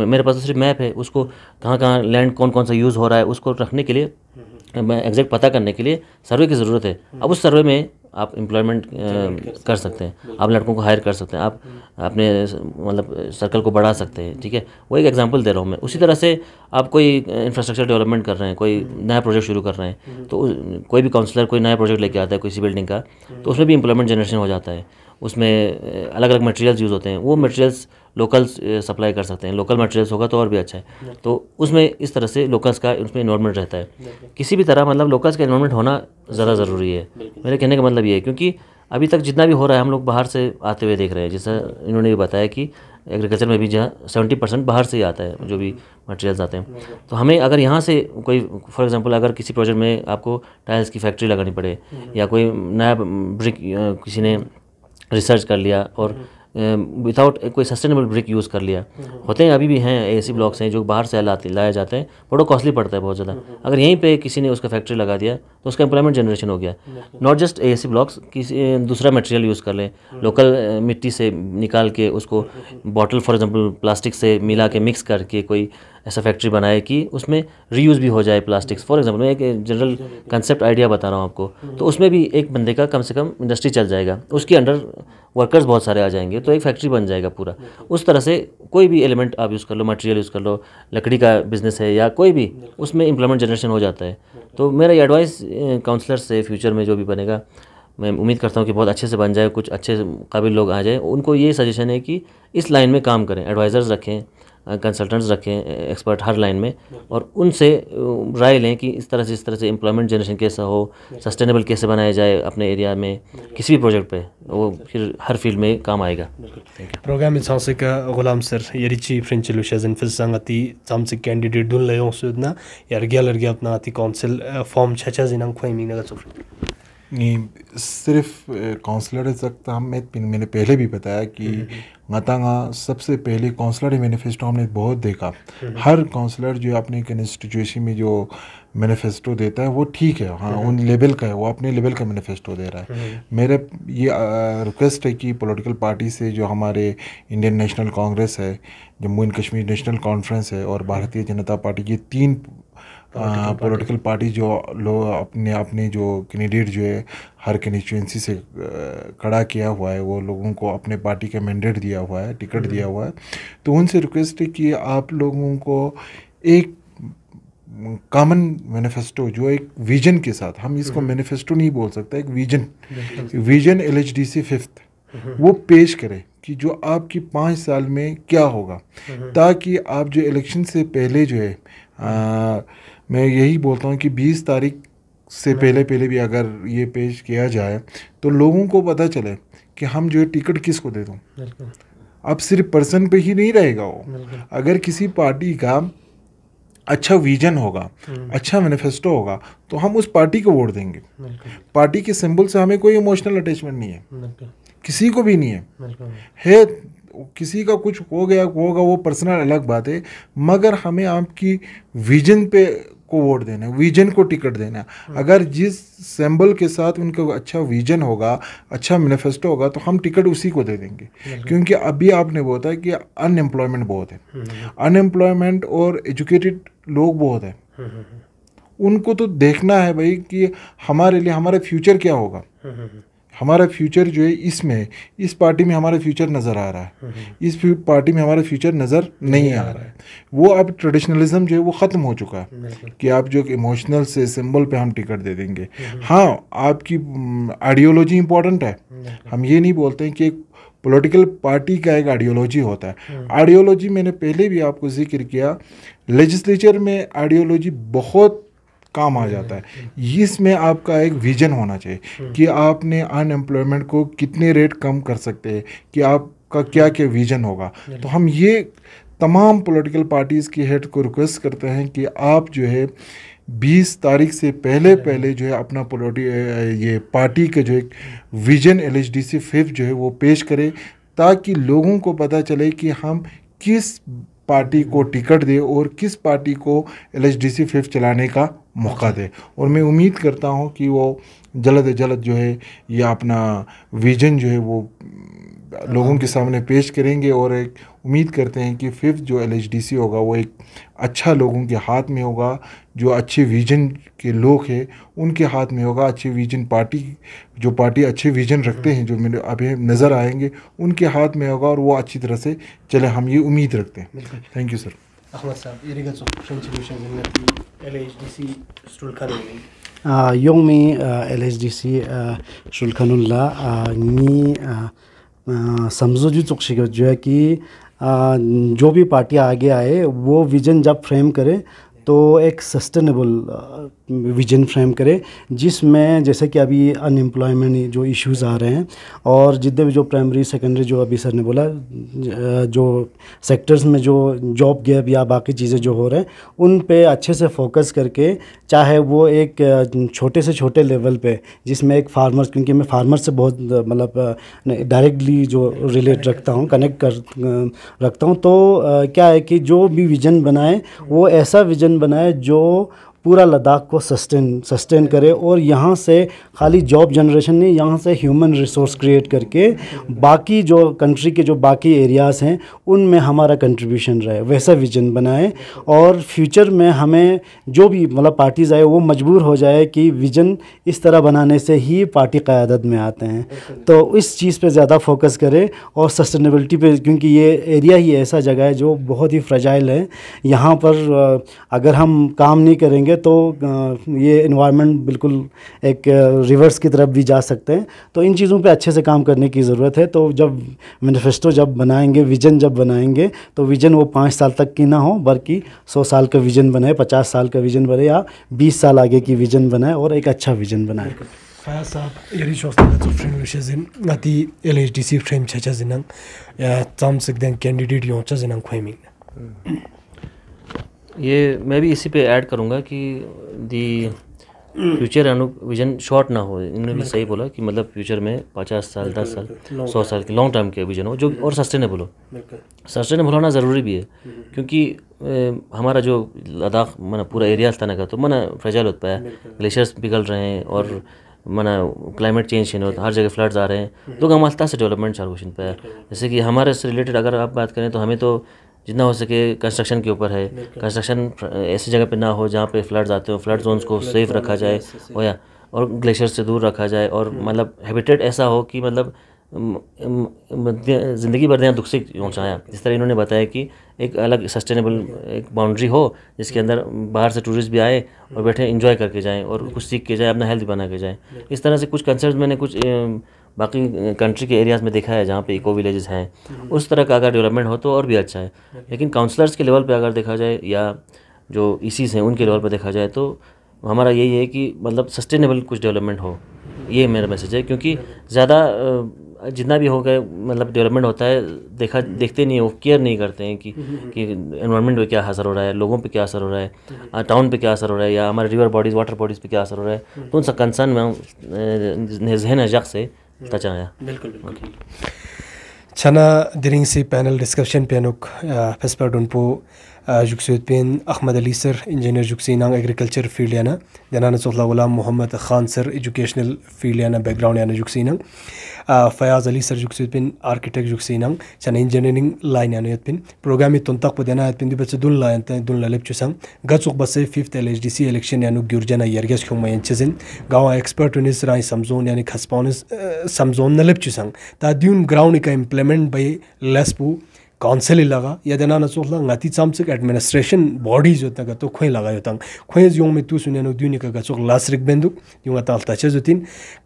मेरे पास तो सिर्फ मैप है उसको कहाँ कहाँ लैंड कौन कौन सा यूज़ हो रहा है उसको रखने के लिए हम्म, हम्म। मैं एग्जैक्ट पता करने के लिए सर्वे की ज़रूरत है हम्म। अब उस सर्वे में आप एम्प्लॉयमेंट कर सकते हैं आप लड़कों को हायर कर सकते हैं आप अपने मतलब सर्कल को बढ़ा सकते हैं ठीक है वो एक एग्जांपल दे रहा हूँ मैं उसी तरह से आप कोई इंफ्रास्ट्रक्चर डेवलपमेंट कर रहे हैं कोई नया प्रोजेक्ट शुरू कर रहे हैं तो कोई भी काउंसलर कोई नया प्रोजेक्ट लेके आता है किसी बिल्डिंग का तो उसमें भी एम्प्लॉयमेंट जनरेशन हो जाता है उसमें अलग अलग मटेरियल्स यूज़ होते हैं वो मटेरियल्स लोकल सप्लाई कर सकते हैं लोकल मटेरियल्स होगा तो और भी अच्छा है तो उसमें इस तरह से लोकल्स का उसमें इन्वॉलमेंट रहता है किसी भी तरह मतलब लोकल्स का इन्वॉलमेंट होना ज़्यादा ज़रूरी है मेरे कहने का मतलब ये है क्योंकि अभी तक जितना भी हो रहा है हम लोग बाहर से आते हुए देख रहे हैं जैसा इन्होंने भी बताया कि एग्रीकल्चर में भी जहाँ सेवेंटी परसेंट बाहर से ही आता है जो भी मटेरियल्स आते हैं तो हमें अगर यहाँ से कोई फॉर एग्जांपल अगर किसी प्रोजेक्ट में आपको टाइल्स की फैक्ट्री लगानी पड़े या कोई नया ब्रिक किसी ने रिसर्च कर लिया और विदाउट हम्म। कोई सस्टेनेबल ब्रिक यूज़ कर लिया हम्म। होते हैं अभी भी हैं ऐसी ब्लॉक्स हैं जो बाहर से लाते लाए जाते हैं बड़ा कॉस्टली पड़ता है बहुत ज़्यादा हम्म। अगर यहीं पे किसी ने उसका फैक्ट्री लगा दिया तो उसका एम्प्लॉयमेंट जनरेशन हो गया not just A C blocks किसी दूसरा मटेरियल यूज़ कर लें लोकल मिट्टी से निकाल के उसको बॉटल फॉर एग्जाम्पल प्लास्टिक से मिला के मिक्स करके कोई ऐसा फैक्ट्री बनाए कि उसमें रीयूज़ भी हो जाए प्लास्टिक्स फॉर एग्जांपल मैं एक जनरल कंसेप्ट आइडिया बता रहा हूँ आपको तो उसमें भी एक बंदे का कम से कम इंडस्ट्री चल जाएगा उसके अंडर वर्कर्स बहुत सारे आ जाएंगे तो एक फैक्ट्री बन जाएगा पूरा उस तरह से कोई भी एलिमेंट आप यूज़ कर लो मटेरियल यूज़ कर लो लकड़ी का बिजनेस है या कोई भी उसमें इम्प्लॉयमेंट जनरेशन हो जाता है तो मेरा ये एडवाइस काउंसलर से फ्यूचर में जो भी बनेगा मैं उम्मीद करता हूँ कि बहुत अच्छे से बन जाए कुछ अच्छे काबिल लोग आ जाए उनको ये सजेशन है कि इस लाइन में काम करें एडवाइज़र्स रखें कंसल्टेंट्स रखें एक्सपर्ट हर लाइन में और उनसे राय लें कि इस तरह से इस तरह से एम्प्लॉयमेंट जनरेशन कैसा हो सस्टेनेबल कैसे बनाया जाए अपने एरिया में किसी भी प्रोजेक्ट पे वो फिर हर फील्ड में काम आएगा प्रोग्राम का गुलाम सर यदि चीफ फिर संगति कैंडिडेट दुन लयों सुदना यार गया गया अपना आती काउंसिल फॉर्म छचा जिना खोई सिर्फ काउंसलर सकता हम मैं मैंने पहले भी बताया कि मतंगा हम्म, हम्म। सबसे पहले काउंसलर मैनिफेस्टो हमने बहुत देखा हम्म, हर काउंसलर जो अपने कंस्टिट्यूशन में जो मैनिफेस्टो देता है वो ठीक है हाँ उन लेवल का है वो अपने लेवल का मैनिफेस्टो दे रहा है मेरा ये रिक्वेस्ट है कि पॉलिटिकल पार्टी से जो हमारे इंडियन नेशनल कांग्रेस है जम्मू एंड कश्मीर नेशनल कॉन्फ्रेंस है और भारतीय जनता पार्टी ये तीन पॉलिटिकल पार्टी जो लोग अपने अपने जो कैंडिडेट जो है हर कंस्टिट्यूंसी से खड़ा किया हुआ है वो लोगों को अपने पार्टी का मैंडेट दिया हुआ है टिकट दिया हम्म। हुआ है तो उनसे रिक्वेस्ट है कि आप लोगों को एक कॉमन मैनिफेस्टो जो एक विजन के साथ हम इसको मैनिफेस्टो हम्म। नहीं बोल सकते एक vision vision L H D C fifth वो पेश करें कि जो आपकी पाँच साल में क्या होगा हम्म। ताकि आप जो इलेक्शन से पहले जो है मैं यही बोलता हूँ कि बीस तारीख से हम्म। पहले पहले भी अगर ये पेश किया जाए तो लोगों को पता चले कि हम जो है टिकट किसको दे दूँ अब सिर्फ पर्सन पे ही नहीं रहेगा वो अगर किसी पार्टी का अच्छा विजन होगा हम्म। अच्छा मैनिफेस्टो होगा तो हम उस पार्टी को वोट देंगे पार्टी के सिंबल से हमें कोई इमोशनल अटैचमेंट नहीं है किसी को भी नहीं है है किसी का कुछ हो गया होगा वो पर्सनल अलग बात है मगर हमें आपकी विजन पे को वोट देना है विजन को टिकट देना है हाँ। अगर जिस सेम्बल के साथ उनका अच्छा विजन होगा अच्छा मैनिफेस्टो होगा तो हम टिकट उसी को दे देंगे क्योंकि अभी आपने बोला कि अनएम्प्लॉयमेंट बहुत है अनएम्प्लॉयमेंट हम्म, हम्म, हम्म। और एजुकेटेड लोग बहुत हैं उनको तो देखना है भाई कि हमारे लिए हमारे फ्यूचर क्या होगा हमारा फ्यूचर जो है इसमें है इस पार्टी में हमारा फ्यूचर नज़र आ रहा है हम्म, हम्म। इस पार्टी में हमारा फ्यूचर नज़र नहीं आ रहा है वो अब ट्रेडिशनलिज्म जो है वो ख़त्म हो चुका है कि आप जो इमोशनल से सिंबल पे हम टिकट दे देंगे हम्म, हाँ आपकी आइडियोलॉजी इंपॉर्टेंट है हम ये नहीं बोलते हैं कि एक पोलिटिकल पार्टी का एक आइडियोलॉजी होता है आइडियोलॉजी मैंने पहले भी आपको जिक्र किया लेजिस्लेचर में आइडियोलॉजी बहुत काम आ जाता है इसमें आपका एक विजन होना चाहिए कि आपने अनएम्प्लॉयमेंट को कितने रेट कम कर सकते हैं कि आपका क्या क्या विजन होगा तो हम ये तमाम पॉलिटिकल पार्टीज़ के हेड को रिक्वेस्ट करते हैं कि आप जो है 20 तारीख से पहले पहले जो है अपना पोलिटी ये पार्टी के जो है vision L H D C fifth जो है वो पेश करें ताकि लोगों को पता चले कि हम किस पार्टी को टिकट दें और किस पार्टी को L H D C fifth चलाने का मौका दे और मैं उम्मीद करता हूँ कि वो जल्द जल्द जो है या अपना विजन जो है वो हाँ। लोगों के सामने पेश करेंगे और एक उम्मीद करते हैं कि फिफ्थ जो एल होगा वो एक अच्छा लोगों के हाथ में होगा जो अच्छे विजन के लोग हैं उनके हाथ में होगा अच्छे विजन पार्टी जो पार्टी अच्छे विजन रखते हाँ। हैं जो मेरे अभी नज़र आएंगे उनके हाथ में होगा और वो अच्छी तरह से चले हम ये उम्मीद रखते हैं थैंक यू सर أحمد صاحب إيريجنس أوف كونتريبيوشن التي ال اتش जी जो है कि जो भी पार्टी आगे आए वो विजन जब फ्रेम करे तो एक सस्टेनेबल विजन फ्रेम करे जिसमें जैसे कि अभी अनएम्प्लॉयमेंट जो इश्यूज़ आ रहे हैं और जितने भी जो प्राइमरी सेकेंडरी जो अभी सर ने बोला जो सेक्टर्स में जो जॉब गैप या बाकी चीज़ें जो हो रहे हैं उन पे अच्छे से फोकस करके चाहे वो एक छोटे से छोटे लेवल पे जिसमें एक फार्मर क्योंकि मैं फार्मर से बहुत मतलब डायरेक्टली जो रिलेट रखता हूँ कनेक्ट कर रखता हूँ तो क्या है कि जो भी विज़न बनाए वो ऐसा विज़न बनाए जो पूरा लद्दाख को सस्टेन सस्टेन करे और यहाँ से खाली जॉब जनरेशन नहीं यहाँ से ह्यूमन रिसोर्स क्रिएट करके बाकी जो कंट्री के जो बाकी एरियाज़ हैं उनमें हमारा कंट्रीब्यूशन रहे वैसा विजन बनाए और फ्यूचर में हमें जो भी मतलब पार्टीज़ आए वो मजबूर हो जाए कि विजन इस तरह बनाने से ही पार्टी क़्यादत में आते हैं तो इस चीज़ पर ज़्यादा फोकस करें और सस्टेनेबलिटी पर क्योंकि ये एरिया ही ऐसा जगह है जो बहुत ही फ्रजाइल है यहाँ पर अगर हम काम नहीं करेंगे करेंगे तो ये इन्वायरमेंट बिल्कुल एक रिवर्स की तरफ भी जा सकते हैं तो इन चीज़ों पे अच्छे से काम करने की ज़रूरत है तो जब मैनिफेस्टो जब बनाएंगे विजन जब बनाएंगे तो विजन वो पाँच साल तक की ना हो बल्कि सौ साल का विजन बनाए पचास साल का विजन बने या बीस साल आगे की विजन बनाए और एक अच्छा विजन बनाए Faya saab yeri shosna tsu frame lo shazin ngati LHDC frame chacha zinang ya candidate den candidate yon ये मैं भी इसी पे ऐड करूँगा कि दी फ्यूचर विजन शॉर्ट ना हो इन्होंने भी सही बोला कि मतलब फ्यूचर में पचास साल दस साल सौ साल के लॉन्ग टर्म के विजन हो जो और सस्टेनेबल हो सस्टेनेबल होना ज़रूरी भी है हम्म। क्योंकि हमारा जो लद्दाख माना पूरा एरिया था ना का तो मना फ्रेजाइल होता है ग्लेशियर्स पिघल रहे हैं और मना क्लाइमेट चेंज नहीं होता हर जगह फ्लड्स आ रहे हैं तो हमारे हम्म। से डेवलपमेंट सारा क्वेश्चन है जैसे कि हमारे से रिलेटेड अगर आप बात करें तो हमें तो जितना हो सके कंस्ट्रक्शन के ऊपर है कंस्ट्रक्शन ऐसी जगह पे ना हो जहाँ पे फ्लड्स आते हो फ्लड जोन्स को सेफ रखा जाए हो या और ग्लेशियर से दूर रखा जाए और हम्म। मतलब हैबिटेट ऐसा हो कि मतलब ज़िंदगी भर दें दुख से पहुँचाया जिस तरह इन्होंने बताया कि एक अलग सस्टेनेबल एक बाउंड्री हो जिसके हम्म। अंदर बाहर से टूरिस्ट भी आए और हम्म। बैठे इंजॉय करके जाएँ और कुछ सीख के जाए अपना हेल्थ बना के जाएँ इस तरह से कुछ कंसर्ट मैंने कुछ बाकी कंट्री के एरियाज़ में देखा है जहाँ पे इको विलेजेस हैं उस तरह का अगर डेवलपमेंट हो तो और भी अच्छा है लेकिन काउंसलर्स के लेवल पे अगर देखा जाए या जो ई हैं उनके लेवल पर देखा जाए तो हमारा यही है कि मतलब सस्टेनेबल कुछ डेवलपमेंट हो ये मेरा मैसेज है क्योंकि ज़्यादा जितना भी हो गए मतलब डेवलपमेंट होता है देखा देखते नहीं है वो केयर नहीं करते हैं कि हम्म, हम्म, हम्म। कि एनवायरनमेंट पे क्या असर हो रहा है लोगों पे क्या असर हो रहा है टाउन पे क्या असर हो रहा है या हमारे रिवर बॉडीज़ वाटर बॉडीज़ पे क्या असर हो रहा है तो उन सब कंसर्न में जहन शख्स है ताचा या बिल्कुल छना दिरिंग से पैनल डिस्कशन पेनुक फेसपर डोनपो जुक्सुत पेन अहमद अली सर इंजीनियर जुक्सी नांग एग्रीकल्चर फील्ड याना देनाना सोहला Ghulam Mohammad Khan sir educational field याना बैकग्राउंड याना फयाज अली सर जुक्सिन आर्किटेक्ट जुक्सिनंग सन इंजीनियरिंग लाइन यानो यतपिन प्रोग्राम तोन तक पदेना यतपिन दि बच्चे दुन लाइन तन दुन ललेप चुसंग गचुक बसे फिफ्थ एलएचडीसी इलेक्शन यानो गुर्जना यरगेस खम यंचसिन गाव एक्सपर्ट उनिस राय समजोन यानी खसपोनिस समजोन नलेप चुसंग ता द्यून ग्राउंड का इंप्लीमेंट बाय लेसपू काउंसिल लगा या देना न सोला ngati chamchik administration body jo ta ga to खै laga yotang khoi jong me tu sunen du ni ka ga chok lasrik bendu yung ta alta che jutin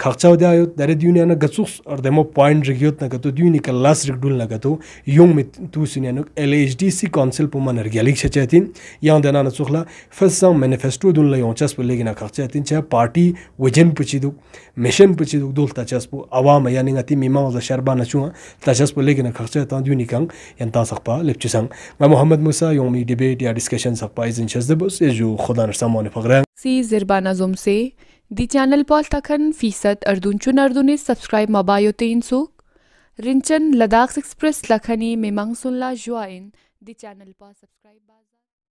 khakcha da yot dare न ni na ga chuk or demo point ri yot na ga to du ni ka lasrik dul laga to yung me tu sunen lhdc council pu manar ga lik chacha tin yang dena na chokla first sang manifesto dul la yong chas pu legina khakcha tin cha party vision pu chi du mission pu chi du dul ya ni ngati mimang za sharba na chu ta enta sakpa lepçi sang ma Muhammed Musa yomi debate ya discussion sakpa izin chazde bus ez jo khodan samone pagra سی زربانا زوم سے دی چینل پال تکھن فیصد اردون چن اردون سبسکرائب مبایو تین سوک رنچن لداخ ایکسپریس لکھنی میمنگ سنلا جوائن دی چینل پا سبسکرائب